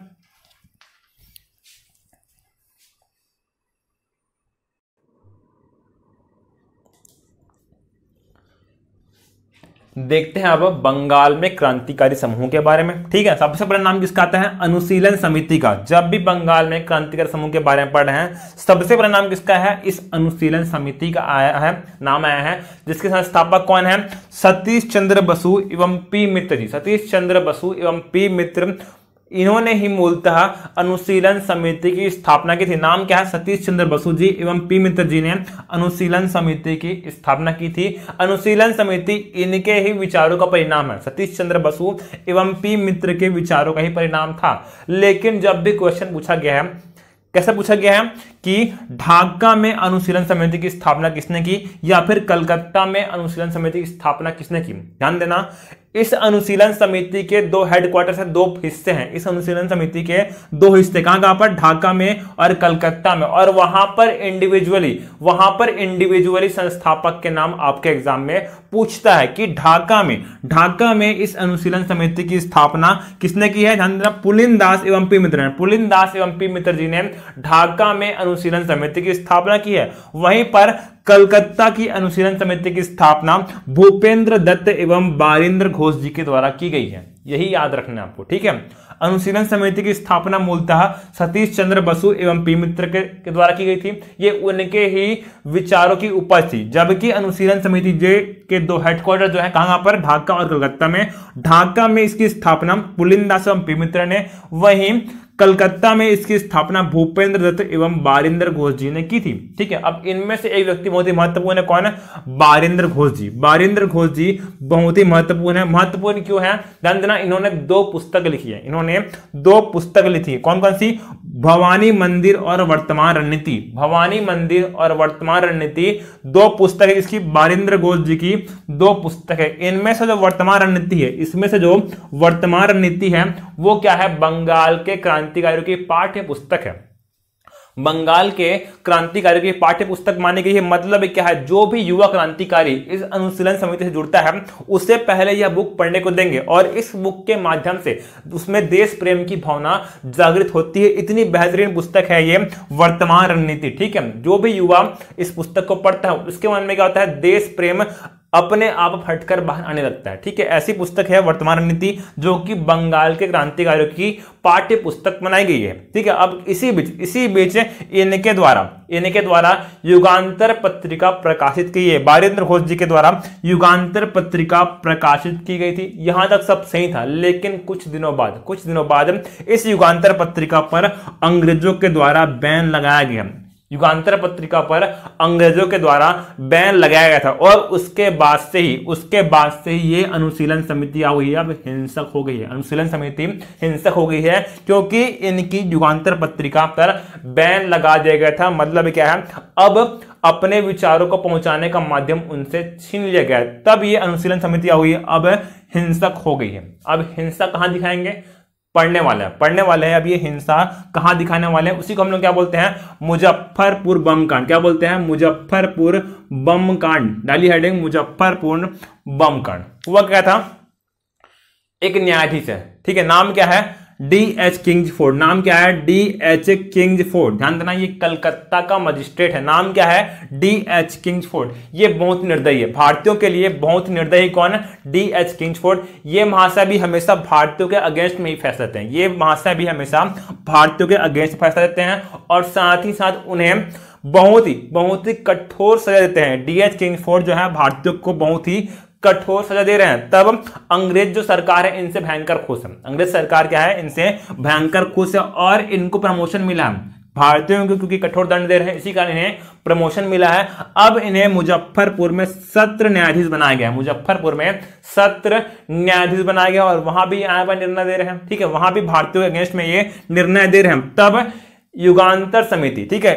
देखते हैं अब बंगाल में क्रांतिकारी समूह के बारे में ठीक है सबसे बड़ा नाम किसका आता है अनुशीलन समिति का जब भी बंगाल में क्रांतिकारी समूह के बारे में पढ़ रहे हैं सबसे बड़ा नाम किसका है इस अनुशीलन समिति का आया है नाम आया है जिसके संस्थापक कौन है सतीश चंद्र बसु एवं पी मित्र जी सतीश चंद्र बसु एवं पी मित्र इन्होंने ही मूलतः अनुशीलन समिति की स्थापना की थी नाम क्या है सतीश चंद्र बसु जी एवं पी मित्र जी ने अनुशीलन समिति की स्थापना की थी अनुशीलन समिति इनके ही विचारों का परिणाम है सतीश चंद्र बसु एवं पी मित्र के विचारों का ही परिणाम था लेकिन जब भी क्वेश्चन पूछा गया है कैसे पूछा गया है कि ढाका में अनुशीलन समिति की स्थापना किसने की या फिर कलकत्ता में अनुशीलन समिति की स्थापना किसने की ध्यान देना इस अनुशीलन समिति के दो हेडक्वार्टर है दो हिस्से हैं इस अनुशीलन समिति के दो हिस्से कहां कहां पर ढाका में और कलकत्ता में और वहां पर इंडिविजुअली वहां पर इंडिविजुअली संस्थापक के नाम आपके एग्जाम में पूछता है कि ढाका में ढाका में इस अनुशीलन समिति की स्थापना किसने की है ध्यान देना पुलिन दास एवं पी मित्र ने पुलिन दास एवं पी मित्र जी ने ढाका में अनुशीलन समिति की स्थापना की है वहीं पर कलकत्ता की अनुशीलन समिति की स्थापना भूपेंद्र दत्त एवं बारिंद्र घोष जी के द्वारा की गई है यही याद रखना आपको ठीक है अनुशीलन समिति की स्थापना मूलतः सतीश चंद्र बसु एवं पी मित्र के, के द्वारा की गई थी ये उनके ही विचारों की उपज थी जबकि अनुशीलन समिति जे के दो हेडक्वार्टर जो है कहां पर ढाका और कलकत्ता में ढाका में इसकी स्थापना पुलिन दास एवं पी मित्र ने वहीं कलकत्ता में इसकी स्थापना भूपेंद्र दत्त एवं बारिंदर घोष जी ने की थी ठीक है अब इनमें से एक व्यक्ति बहुत ही महत्वपूर्ण है कौन है बारिंदर घोष जी बारिंदर घोष जी बहुत ही महत्वपूर्ण है महत्वपूर्ण क्यों है ध्यान देना इन्होंने दो पुस्तक लिखी है इन्होंने दो पुस्तक लिखी है कौन कौन सी भवानी मंदिर और वर्तमान रणनीति भवानी मंदिर और वर्तमान रणनीति दो पुस्तक है इसकी बारिंद्र घोष जी की दो पुस्तक है इनमें से जो वर्तमान रणनीति है इसमें से जो वर्तमान रणनीति है वो क्या है बंगाल के क्रांति क्रांतिकारियों की पाठ्य पुस्तक है बंगाल के क्रांतिकारियों की पाठ्य पुस्तक मानी गई है मतलब क्या है जो भी युवा क्रांतिकारी इस अनुशीलन समिति से जुड़ता है उससे पहले यह बुक पढ़ने को देंगे और इस बुक के माध्यम से उसमें देश प्रेम की भावना जागृत होती है इतनी बेहतरीन पुस्तक है ये वर्तमान रणनीति ठीक है जो भी युवा इस पुस्तक को पढ़ता है उसके मन में क्या होता है देश प्रेम अपने आप फटकर बाहर आने लगता है ठीक है ऐसी पुस्तक है वर्तमान नीति जो कि बंगाल के क्रांतिकारियों की पाठ्य पुस्तक बनाई गई है ठीक है अब इसी बीच इसी बीच इनके द्वारा इनके द्वारा युगांतर पत्रिका प्रकाशित की है बारेंद्र घोष जी के द्वारा युगांतर पत्रिका प्रकाशित की गई थी यहां तक सब सही था लेकिन कुछ दिनों बाद कुछ दिनों बाद इस युगांतर पत्रिका पर अंग्रेजों के द्वारा बैन लगाया गया युगांतर पत्रिका पर अंग्रेजों के द्वारा बैन लगाया गया था और उसके बाद से ही उसके बाद से ही ये अनुशीलन समिति आ हुई है अब हिंसक हो गई है अनुशीलन समिति हिंसक हो गई है क्योंकि इनकी युगांतर पत्रिका पर बैन लगा दिया गया था मतलब क्या है अब अपने विचारों को पहुंचाने का माध्यम उनसे छीन लिया गया तब ये अनुशीलन समिति आ हुई है अब हिंसक हो गई है अब हिंसक कहां दिखाएंगे पढ़ने वाले हैं पढ़ने वाले हैं अब ये हिंसा कहां दिखाने वाले हैं उसी को हम लोग क्या बोलते हैं मुजफ्फरपुर बम कांड क्या बोलते हैं मुजफ्फरपुर बम कांड डाली हेडिंग मुजफ्फरपुर बम कांड वह क्या था एक न्यायाधीश है ठीक है नाम क्या है डी एच किंग्स फोर्ड नाम क्या है डी एच फोर्ड ध्यान देना ये कलकत्ता का मजिस्ट्रेट है नाम क्या है डी एच किंग्स फोर्ड ये बहुत निर्दयी है भारतीयों के लिए बहुत निर्दयी कौन है डी एच फोर्ड ये महाशय भी हमेशा भारतीयों के अगेंस्ट में ही फैसला देते हैं ये महाशय भी हमेशा भारतीयों के अगेंस्ट फैसला देते हैं और साथ ही साथ उन्हें बहुत ही बहुत ही कठोर सजा देते हैं डी एच फोर्ड जो है भारतीयों को बहुत ही कठोर सजा दे रहे हैं तब अंग्रेज जो सरकार है इनसे भयंकर खुश है अंग्रेज सरकार क्या है इनसे भयंकर खुश है और इनको प्रमोशन मिला है भारतीयों को क्योंकि कठोर दंड दे रहे हैं इसी कारण इन्हें प्रमोशन मिला है अब इन्हें मुजफ्फरपुर में सत्र न्यायाधीश बनाया गया मुजफ्फरपुर में सत्र न्यायाधीश बनाया गया और वहां भी यहां पर निर्णय दे रहे हैं ठीक है वहां भी भारतीयों के अगेंस्ट में ये निर्णय दे रहे हैं तब युगांतर समिति ठीक है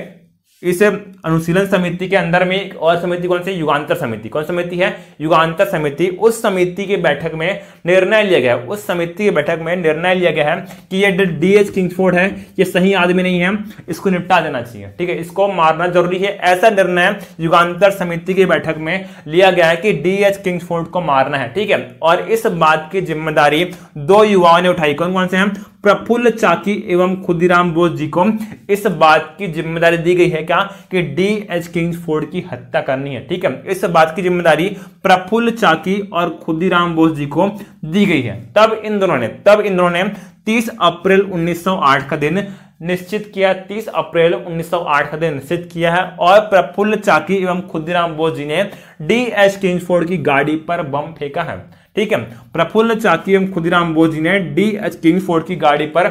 इस अनुशीलन समिति के अंदर में एक और समिति कौन सी युगांतर समिति कौन समिति है युगांतर समिति उस समिति की बैठक में निर्णय लिया गया उस समिति की बैठक में निर्णय लिया गया है कि ये डी एच किंग्सफोर्ड है ये सही आदमी नहीं है इसको निपटा देना चाहिए ठीक है इसको मारना जरूरी है ऐसा निर्णय युगांतर समिति की बैठक में लिया गया है कि डी एच किंगफोर्ड को मारना है ठीक है और इस बात की जिम्मेदारी दो युवाओं ने उठाई कौन कौन से हैं प्रफुल्ल चाकी एवं खुदीराम बोस जी को इस बात की जिम्मेदारी दी गई है क्या कि डी एच किंग्स फोर्ड की हत्या करनी है ठीक है इस बात की जिम्मेदारी प्रफुल्ल चाकी और खुदीराम बोस जी को दी गई है तब इन दोनों ने तब इन दोनों ने 30 अप्रैल 1908 का दिन निश्चित किया तीस 30 अप्रैल 1908 का दिन निश्चित किया है और प्रफुल्ल चाकी एवं खुदीराम बोस जी ने डी एस किंगफोर्ड की गाड़ी पर बम फेंका है ठीक है प्रफुल्ल चाकी एवं खुदीराम बोस जी ने डी एच किंगफोर्ड की गाड़ी पर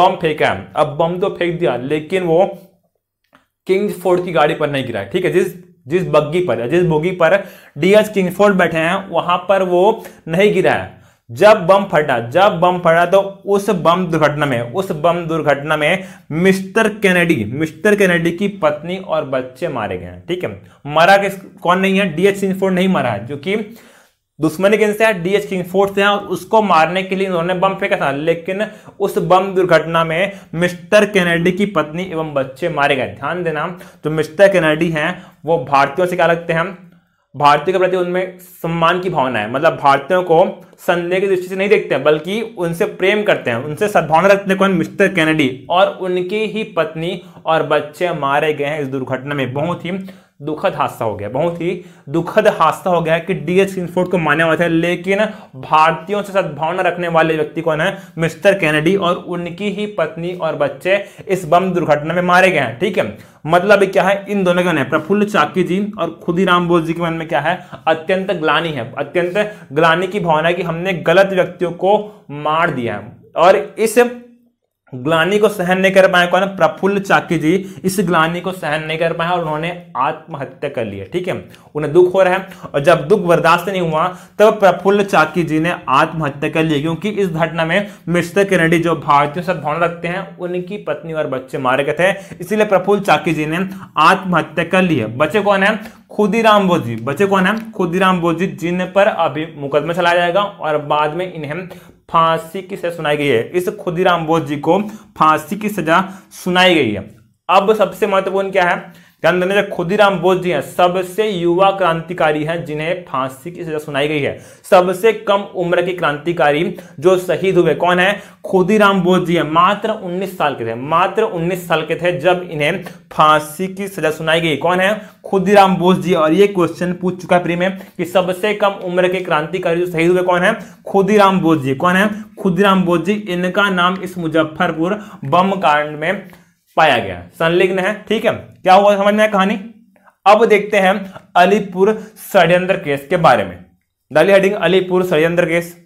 बम फेंका है अब बम तो फेंक दिया लेकिन वो किंगफोर्ड की गाड़ी पर नहीं गिरा ठीक है जिस जिस बग्गी पर जिस बोगी पर डी एच किंगफोर्ड बैठे हैं वहां पर वो नहीं गिरा है जब बम फटा जब बम फटा तो उस बम दुर्घटना में उस बम दुर्घटना में मिस्टर कैनेडी मिस्टर कैनेडी की पत्नी और बच्चे मारे गए ठीक है मरा किस कौन नहीं है डीएच सिंहफोर्ड नहीं मरा है जो कि दुश्मनी के से है डीएच किंगफोर्ड से है और उसको मारने के लिए उन्होंने बम फेंका था लेकिन उस बम दुर्घटना में मिस्टर कैनेडी की पत्नी एवं बच्चे मारे गए ध्यान देना जो तो मिस्टर कैनेडी हैं वो भारतीयों से क्या लगते हैं भारतीय के प्रति उनमें सम्मान की भावना है मतलब भारतीयों को संदेह की दृष्टि से नहीं देखते हैं बल्कि उनसे प्रेम करते हैं उनसे सद्भावना रखते कौन मिस्टर कैनेडी और उनकी ही पत्नी और बच्चे मारे गए हैं इस दुर्घटना में बहुत ही दुखद हादसा हो गया बहुत ही दुखद हादसा हो गया कि डी एच को माने हुआ थे लेकिन भारतीयों से सद्भावना रखने वाले व्यक्ति कौन है मिस्टर कैनेडी और उनकी ही पत्नी और बच्चे इस बम दुर्घटना में मारे गए हैं ठीक है मतलब क्या है इन दोनों का प्रफुल्ल चाकी जी और खुद ही राम बोस जी के मन में क्या है अत्यंत ग्लानी है अत्यंत ग्लानी की भावना है कि हमने गलत व्यक्तियों को मार दिया है और इस ग्लानी को सहन नहीं कर पाए कौन प्रफुल्ल चाकी जी इस ग्लानी को सहन नहीं कर पाए और उन्होंने आत्महत्या कर लिया ठीक है उन्हें दुख हो रहा है और जब दुख बर्दाश्त नहीं हुआ तब प्रफुल्ल चाकी जी ने आत्महत्या कर ली क्योंकि इस घटना में मिस्टर कैनेडी जो भारतीय सद्भावना रखते हैं उनकी पत्नी और बच्चे मारे गए थे इसीलिए प्रफुल्ल चाकी जी ने आत्महत्या कर ली बच्चे कौन है खुदीराम बोजी बच्चे कौन है खुदीराम बोजी जिन पर अभी मुकदमा चलाया जाएगा और बाद में इन्हें फांसी की सजा सुनाई गई है इस खुदीराम बोस जी को फांसी की सजा सुनाई गई है अब सबसे महत्वपूर्ण क्या है ध्यान देने से खुदीराम बोस जी हैं सबसे युवा क्रांतिकारी हैं जिन्हें फांसी की सजा सुनाई गई है सबसे कम उम्र के क्रांतिकारी जो शहीद हुए कौन है खुदीराम बोस जी हैं मात्र 19 साल के थे मात्र 19 साल के थे जब इन्हें फांसी की सजा सुनाई गई कौन है खुदीराम बोस जी और ये क्वेश्चन पूछ चुका है प्री में कि सबसे कम उम्र के क्रांतिकारी जो शहीद हुए कौन है खुदीराम बोस जी कौन है खुदीराम बोस जी इनका नाम इस मुजफ्फरपुर बम कांड में पाया गया संलिग्न है ठीक है क्या हुआ समझ में कहानी अब देखते हैं अलीपुर षड्यंत्र केस के बारे में दाली हडिंग अलीपुर षड्यंत्र केस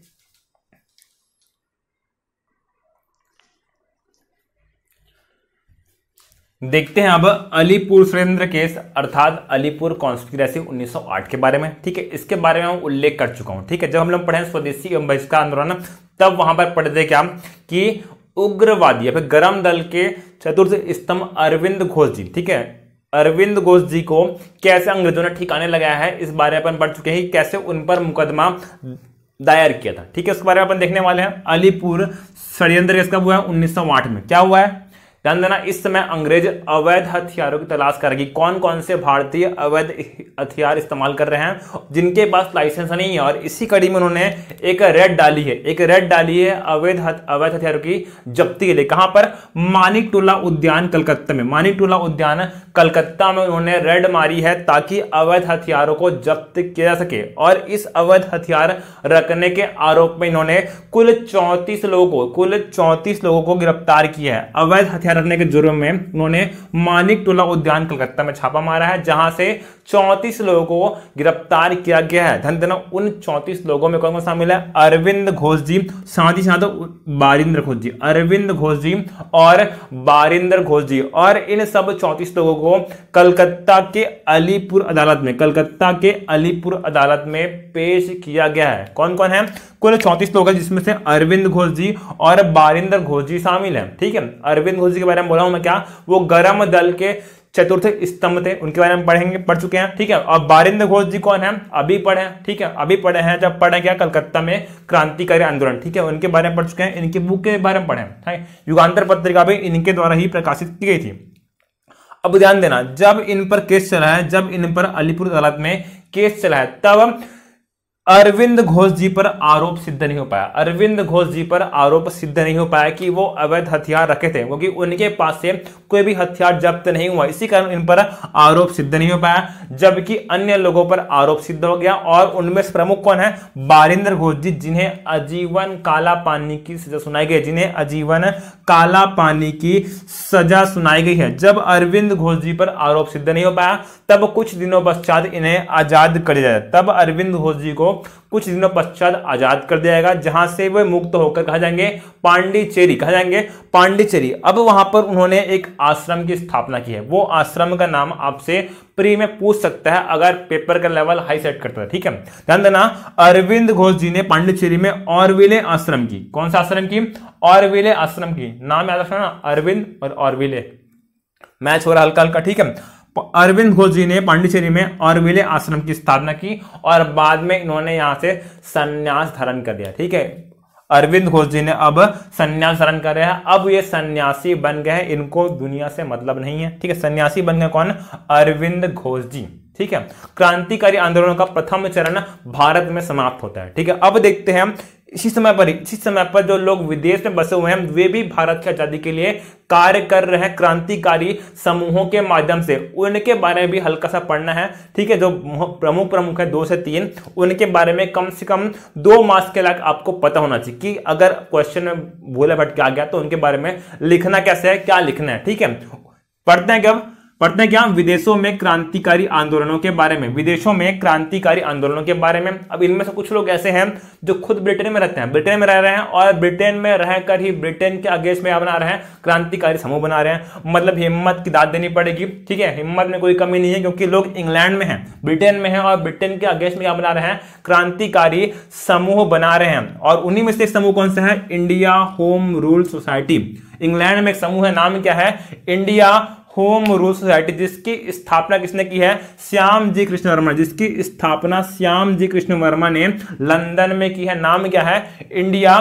देखते हैं अब अलीपुर सुरेंद्र केस अर्थात अलीपुर कॉन्स्पिरेसी 1908 के बारे में ठीक है इसके बारे में उल्लेख कर चुका हूं ठीक है जब हम लोग पढ़े स्वदेशी एवं बहिष्कार आंदोलन तब वहां पर पढ़ते क्या कि उग्रवादी या फिर गर्म दल के चतुर्थ स्तंभ अरविंद घोष जी ठीक है अरविंद घोष जी को कैसे अंग्रेजों ने ठिकाने लगाया है इस बारे में अपन पढ़ चुके हैं कैसे उन पर मुकदमा दायर किया था ठीक है उसके बारे में अपन देखने वाले हैं अलीपुर षडयंत्र कब हुआ है उन्नीस में क्या हुआ है ध्यान देना इस समय अंग्रेज अवैध हथियारों की तलाश करेगी कौन कौन से भारतीय अवैध हथियार इस्तेमाल कर रहे हैं जिनके पास लाइसेंस नहीं है और इसी कड़ी में उन्होंने एक रेड डाली है एक रेड डाली है अवैध अवैध हथियारों की जब्ती के लिए कहां पर टोला उद्यान कलकत्ता में मानिक टोला उद्यान कलकत्ता में उन्होंने रेड मारी है ताकि अवैध हथियारों को जब्त किया जा सके और इस अवैध हथियार रखने के आरोप में इन्होंने कुल चौंतीस लोगों को कुल चौंतीस लोगों को गिरफ्तार किया है अवैध हथियार रखने के जुर्म में उन्होंने मानिक टोला उद्यान कलकत्ता में छापा मारा है जहां से 34 लोगों को गिरफ्तार किया गया है धन देना उन 34 लोगों में कौन कौन शामिल है अरविंद घोष जी साथ ही साथ बारिंद्र घोष जी अरविंद घोष जी और बारिंद्र घोष जी और इन सब चौंतीस लोगों को कलकत्ता के अलीपुर अदालत में कलकत्ता के अलीपुर अदालत में पेश किया गया है कौन कौन है कुल चौंतीस लोग हैं जिसमें से अरविंद घोष जी और बारिंदर घोष जी शामिल हैं ठीक है अरविंद घोष जी के बारे में बोला हूं मैं क्या वो गर्म दल के चतुर्थ स्तंभ थे उनके बारे में पढ़ेंगे पढ़ चुके हैं ठीक है अब बारिंद घोष जी कौन है अभी पढ़े ठीक है अभी पढ़े हैं जब पढ़े क्या कलकत्ता में क्रांतिकारी आंदोलन ठीक है उनके बारे में पढ़ चुके हैं इनके बुक के बारे में पढ़े हैं युगान्तर पत्रिका भी इनके द्वारा ही प्रकाशित की गई थी अब ध्यान देना जब इन पर केस चला है जब इन पर अलीपुर अदालत में केस चला है तब अरविंद घोष जी पर आरोप सिद्ध नहीं हो पाया अरविंद घोष जी पर आरोप सिद्ध नहीं हो पाया कि वो अवैध हथियार रखे थे क्योंकि उनके पास से कोई भी हथियार जब्त नहीं हुआ इसी कारण इन पर आरोप सिद्ध नहीं हो पाया जबकि अन्य लोगों पर आरोप सिद्ध हो गया और उनमें से प्रमुख कौन है बारिंदर घोष जी जिन्हें आजीवन काला पानी की सजा सुनाई गई जिन्हें आजीवन काला पानी की सजा सुनाई गई है जब अरविंद घोष जी पर आरोप सिद्ध नहीं हो पाया तब कुछ दिनों पश्चात इन्हें आजाद कर दिया जाए तब अरविंद घोष जी को कुछ दिनों पश्चात आजाद कर दिया जाएगा जहां से वे मुक्त होकर कहा जाएंगे पांडिचेरी कहा जाएंगे पांडिचेरी अब वहां पर उन्होंने एक आश्रम की स्थापना की है वो आश्रम का नाम आपसे प्री में पूछ सकता है अगर पेपर का लेवल हाई सेट करता है ठीक है ध्यान देना अरविंद घोष जी ने पांडिचेरी में औरविले आश्रम की कौन सा आश्रम की औरविले आश्रम की नाम याद रखना अरविंद और औरविले मैच हो रहा हल्का हल्का ठीक है अरविंद घोष जी ने पांडिचेरी में औरविले आश्रम की स्थापना की और बाद में इन्होंने यहां से संन्यास धारण कर दिया ठीक है अरविंद घोष जी ने अब संन्यास धारण कर रहे हैं अब ये सन्यासी बन गए हैं इनको दुनिया से मतलब नहीं है ठीक है सन्यासी बन गए कौन अरविंद घोष जी ठीक है क्रांतिकारी आंदोलन का प्रथम चरण भारत में समाप्त होता है ठीक है अब देखते हैं इसी समय पर इसी समय पर जो लोग विदेश में बसे हुए हैं वे भी भारत की आजादी के लिए कार्य कर रहे हैं क्रांतिकारी समूहों के माध्यम से उनके बारे में भी हल्का सा पढ़ना है ठीक है जो प्रमुख प्रमुख है दो से तीन उनके बारे में कम से कम दो मास के लायक आपको पता होना चाहिए कि अगर क्वेश्चन में भोला भटके आ गया तो उनके बारे में लिखना कैसे है क्या लिखना है ठीक है पढ़ते हैं कब पढ़ते हैं क्या विदेशों में क्रांतिकारी आंदोलनों के बारे में विदेशों में क्रांतिकारी आंदोलनों के बारे में अब इनमें से कुछ लोग ऐसे हैं जो खुद ब्रिटेन में रहते हैं ब्रिटेन में रह रहे हैं और ब्रिटेन में रहकर ही ब्रिटेन के अगेंस्ट में बना रहे हैं क्रांतिकारी समूह बना रहे हैं मतलब हिम्मत की दाद देनी पड़ेगी ठीक है हिम्मत में कोई कमी नहीं है क्योंकि लोग इंग्लैंड में है ब्रिटेन में है और ब्रिटेन के अगेंस्ट में क्या बना रहे हैं क्रांतिकारी समूह बना रहे हैं और उन्हीं में से समूह कौन सा है India home rule society England में एक समूह है नाम क्या है इंडिया होम रूल सोसाइटी जिसकी स्थापना किसने की है श्याम जी कृष्ण वर्मा जिसकी स्थापना श्याम जी कृष्ण वर्मा ने लंदन में की है नाम क्या है इंडिया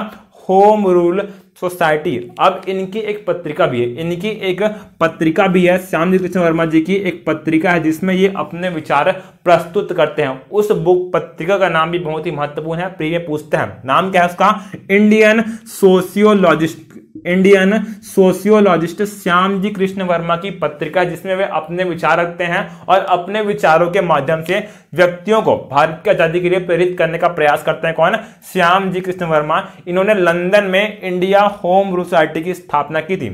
होम रूल सोसाइटी अब इनकी एक पत्रिका भी है इनकी एक पत्रिका भी है श्याम जी कृष्ण वर्मा जी की एक पत्रिका है जिसमें ये अपने विचार प्रस्तुत करते हैं उस बुक पत्रिका का नाम भी बहुत ही महत्वपूर्ण है प्रिय पूछते हैं नाम क्या है उसका Indian sociologist Indian sociologist Shyam ji Krishna Varma की पत्रिका जिसमें वे अपने विचार रखते हैं और अपने विचारों के माध्यम से व्यक्तियों को भारत की आजादी के लिए प्रेरित करने का प्रयास करते हैं कौन श्याम जी कृष्ण वर्मा इन्होंने लंदन में इंडिया होम रू सोसाइटी की स्थापना की थी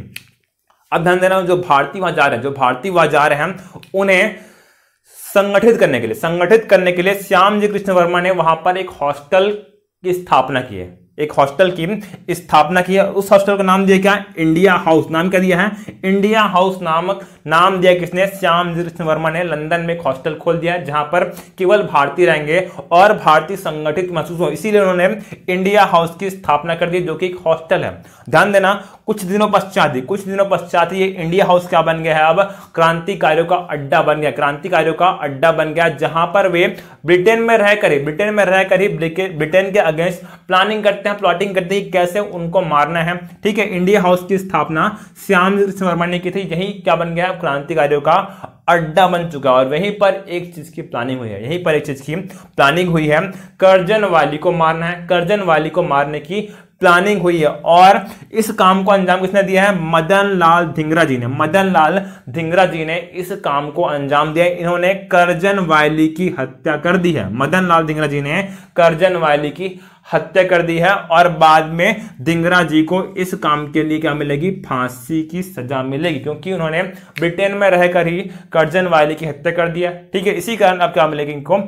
अब ध्यान देना जो भारतीय बाजार है जो भारतीय बाजार है उन्हें संगठित करने के लिए संगठित करने के लिए श्याम जी कृष्ण वर्मा ने वहां पर एक हॉस्टल की स्थापना की है एक हॉस्टल की स्थापना की है उस हॉस्टल का नाम दिया क्या इंडिया हाउस नाम क्या दिया है इंडिया हाउस नामक नाम दिया किसने श्याम कृष्ण वर्मा ने लंदन में एक हॉस्टल खोल दिया जहां पर केवल भारतीय रहेंगे और भारतीय संगठित महसूस हो इसीलिए उन्होंने इंडिया हाउस की स्थापना कर दी जो कि एक हॉस्टल है ध्यान देना कुछ दिनों पश्चात ही कुछ दिनों पश्चात ये इंडिया हाउस क्या बन गया है अब क्रांतिकारियों का अड्डा बन गया क्रांतिकारियों का अड्डा बन गया जहां पर वे ब्रिटेन में रह कर ब्रिटेन में रह कर ही ब्रिटेन के अगेंस्ट प्लानिंग करते करते हैं प्लॉटिंग करते हैं कैसे उनको मारना है ठीक है इंडिया हाउस की स्थापना श्याम वर्मा ने की थी यही क्या बन गया क्रांतिकारियों का अड्डा बन चुका और वहीं पर एक चीज की प्लानिंग हुई है यहीं पर एक चीज की प्लानिंग हुई है करजन वाली को मारना है करजन वाली को मारने की प्लानिंग हुई है और इस काम को अंजाम किसने दिया है मदन लाल धिंगरा जी ने मदन लाल धिंगरा जी ने इस काम को अंजाम दिया इन्होंने करजन वायली की हत्या कर दी है मदन लाल धिंगरा जी ने करजन वायली की हत्या कर दी है और बाद में धिंगरा जी को इस काम के लिए क्या मिलेगी फांसी की सजा मिलेगी क्योंकि उन्होंने ब्रिटेन में रहकर ही करजन वायली की हत्या कर दिया ठीक है इसी कारण अब क्या मिलेगी इनको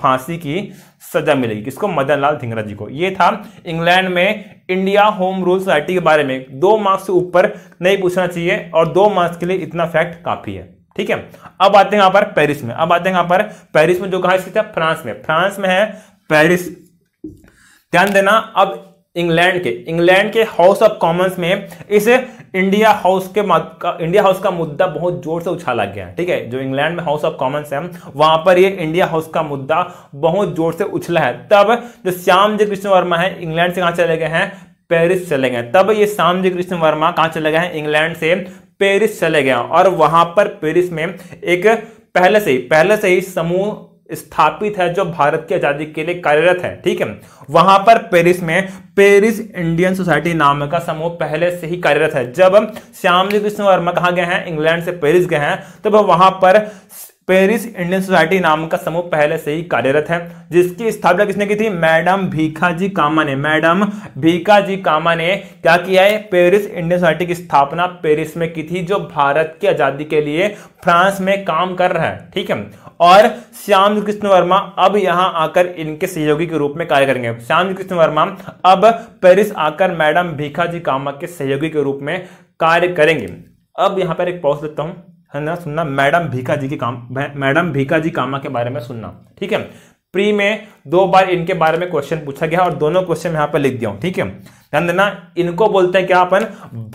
फांसी की सजा मिलेगी किसको मदन लाल थिंगरा जी को ये था इंग्लैंड में इंडिया होम रूल सोसाइटी के बारे में दो मार्क्स से ऊपर नहीं पूछना चाहिए और दो मार्क्स के लिए इतना फैक्ट काफी है ठीक है अब आते हैं यहां पर पेरिस में अब आते हैं यहां पर पेरिस में जो कहा था फ्रांस में फ्रांस में है पेरिस ध्यान देना अब इंग्लैंड के इंग्लैंड के हाउस ऑफ कॉमन्स में इस इंडिया हाउस के इंडिया हाउस का मुद्दा बहुत जोर से उछाला गया ठीक है जो इंग्लैंड में हाउस ऑफ कॉमन्स है वहां पर ये इंडिया हाउस का मुद्दा बहुत जोर से उछला है तब जो श्याम जी कृष्ण वर्मा है इंग्लैंड से कहां चले गए हैं पेरिस चले गए तब ये श्याम जी कृष्ण वर्मा कहां चले गए हैं इंग्लैंड से पेरिस चले गए और वहां पर पेरिस में एक पहले से ही पहले से ही समूह स्थापित है जो भारत की आजादी के लिए कार्यरत है ठीक है वहां पर पेरिस में पेरिस इंडियन सोसाइटी नाम का समूह पहले से ही कार्यरत है जब श्यामजी कृष्ण वर्मा कहा गए हैं इंग्लैंड से पेरिस गए हैं तब तो वहां पर पेरिस इंडियन सोसाइटी नाम का समूह पहले से ही कार्यरत है जिसकी स्थापना किसने की थी मैडम भीखा जी कामा ने मैडम भीखा जी कामा ने क्या किया है पेरिस इंडियन सोसाइटी की स्थापना पेरिस में की थी जो भारत की आजादी के लिए फ्रांस में काम कर रहा है ठीक है और श्याम कृष्ण वर्मा अब यहां आकर इनके सहयोगी के रूप में कार्य करेंगे श्याम कृष्ण वर्मा अब पेरिस आकर मैडम भीखा जी कामा के सहयोगी के रूप में कार्य करेंगे अब यहां पर एक पॉज लेता हूं है ना सुनना मैडम भीका जी के काम मैडम भीका जी कामा के बारे में सुनना ठीक है प्री में दो बार इनके बारे में क्वेश्चन पूछा गया और दोनों क्वेश्चन यहां पर लिख दिया हूं ठीक है ध्यान देना इनको बोलते हैं क्या अपन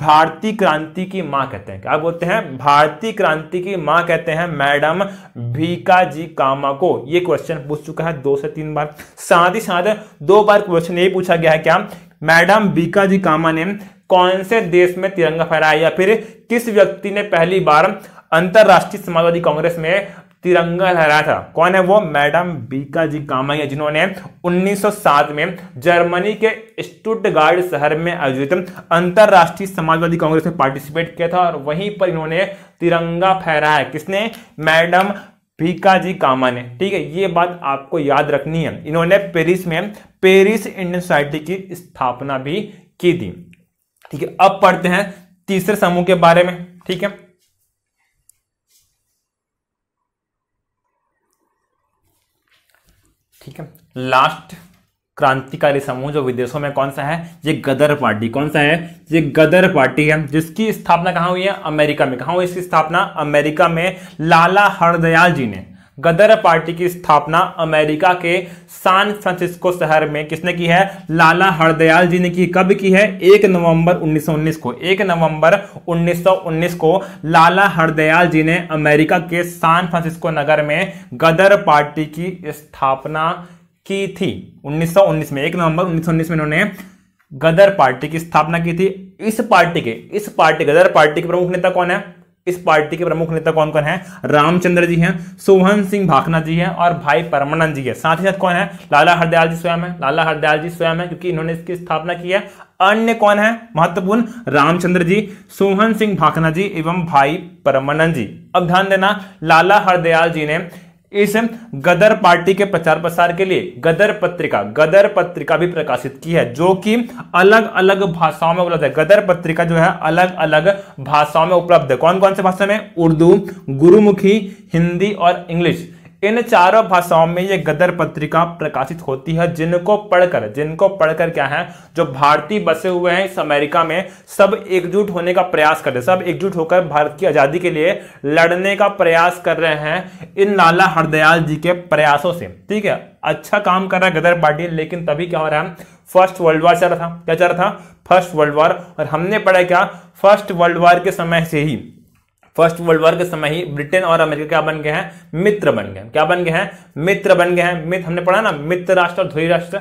भारतीय क्रांति की मां कहते हैं क्या बोलते हैं भारतीय क्रांति की मां कहते हैं मैडम भीका जी कामा को ये क्वेश्चन पूछ चुका है दो से तीन बार साथ ही साथ दो बार क्वेश्चन यही पूछा गया है क्या मैडम भीका जी कामा ने कौन से देश में तिरंगा फहराया या फिर किस व्यक्ति ने पहली बार अंतरराष्ट्रीय समाजवादी कांग्रेस में तिरंगा लहराया था कौन है वो मैडम बीका जी कामैया जिन्होंने 1907 में जर्मनी के स्टुटगार्ड शहर में आयोजित अंतरराष्ट्रीय समाजवादी कांग्रेस में पार्टिसिपेट किया था और वहीं पर इन्होंने तिरंगा फहराया किसने मैडम भीका जी कामा ने ठीक है ये बात आपको याद रखनी है इन्होंने पेरिस में पेरिस इंडियन सोसाइटी की स्थापना भी की थी ठीक है अब पढ़ते हैं तीसरे समूह के बारे में ठीक है ठीक है लास्ट क्रांतिकारी समूह जो विदेशों में कौन सा है ये गदर पार्टी कौन सा है ये गदर पार्टी है जिसकी स्थापना कहां हुई है अमेरिका में कहा हुई इसकी स्थापना अमेरिका में लाला हरदयाल जी ने गदर पार्टी की स्थापना अमेरिका के सान फ्रांसिस्को शहर में किसने की है लाला हरदयाल जी ने की कब की है एक नवंबर 1919 को एक नवंबर 1919 को लाला हरदयाल जी ने अमेरिका के सान फ्रांसिस्को नगर में गदर पार्टी की स्थापना की थी 1919 में एक नवंबर 1919 में उन्होंने गदर पार्टी की स्थापना की थी इस पार्टी के इस पार्टी गदर पार्टी के प्रमुख नेता कौन है इस पार्टी के प्रमुख नेता कौन कौन है रामचंद्र जी हैं सोहन सिंह भाखना जी हैं और भाई परमानंद जी है साथ ही साथ कौन है लाला हरदयाल जी स्वयं है लाला हरदयाल जी स्वयं है क्योंकि इन्होंने इसकी स्थापना की है अन्य कौन है महत्वपूर्ण रामचंद्र जी सोहन सिंह भाखना जी एवं भाई परमानंद जी अब ध्यान देना लाला हरदयाल जी ने इस गदर पार्टी के प्रचार प्रसार के लिए गदर पत्रिका गदर पत्रिका भी प्रकाशित की है जो कि अलग अलग भाषाओं में उपलब्ध है गदर पत्रिका जो है अलग अलग भाषाओं में उपलब्ध है कौन कौन से भाषा में उर्दू गुरुमुखी हिंदी और इंग्लिश इन चारों भाषाओं में ये गदर पत्रिका प्रकाशित होती है जिनको पढ़कर जिनको पढ़कर क्या है जो भारतीय बसे हुए हैं इस अमेरिका में सब एकजुट होने का प्रयास कर रहे हैं सब एकजुट होकर भारत की आजादी के लिए लड़ने का प्रयास कर रहे हैं इन लाला हरदयाल जी के प्रयासों से ठीक है अच्छा काम कर रहा है गदर पार्टी लेकिन तभी क्या हो रहा है फर्स्ट वर्ल्ड वॉर चल रहा था क्या चल रहा था फर्स्ट वर्ल्ड वॉर और हमने पढ़ा क्या फर्स्ट वर्ल्ड वॉर के समय से ही फर्स्ट वर्ल्ड वॉर के समय ही ब्रिटेन और अमेरिका क्या बन गए हैं मित्र बन गए क्या बन गए हैं मित्र बन गए हैं मित्र हमने पढ़ा ना मित्र राष्ट्र और ध्वरी राष्ट्र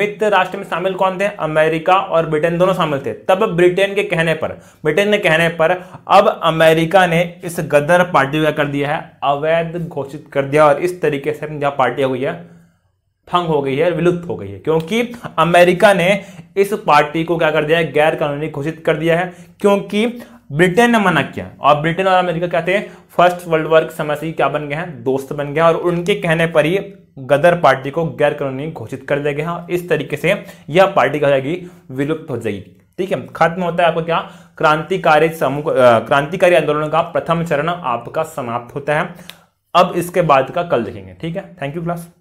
मित्र राष्ट्र में शामिल कौन थे अमेरिका और ब्रिटेन दोनों शामिल थे तब ब्रिटेन के कहने पर ब्रिटेन के कहने पर अब अमेरिका ने इस गदर पार्टी का कर दिया है अवैध घोषित कर दिया और इस तरीके से यह पार्टी हुई है फंग हो गई है विलुप्त हो गई है क्योंकि अमेरिका ने इस पार्टी को क्या कर दिया है गैर कानूनी घोषित कर दिया है क्योंकि ब्रिटेन ने मना किया और ब्रिटेन और अमेरिका कहते हैं फर्स्ट वर्ल्ड वॉर के समय से ही क्या बन गए हैं दोस्त बन गए और उनके कहने पर ही गदर पार्टी को गैर कानूनी घोषित कर दिया गया इस तरीके से यह पार्टी क्या जाएगी विलुप्त हो जाएगी ठीक है खत्म होता है आपका क्या क्रांतिकारी समूह क्रांतिकारी आंदोलन का प्रथम चरण आपका समाप्त होता है अब इसके बाद का कल देखेंगे ठीक है थैंक यू क्लास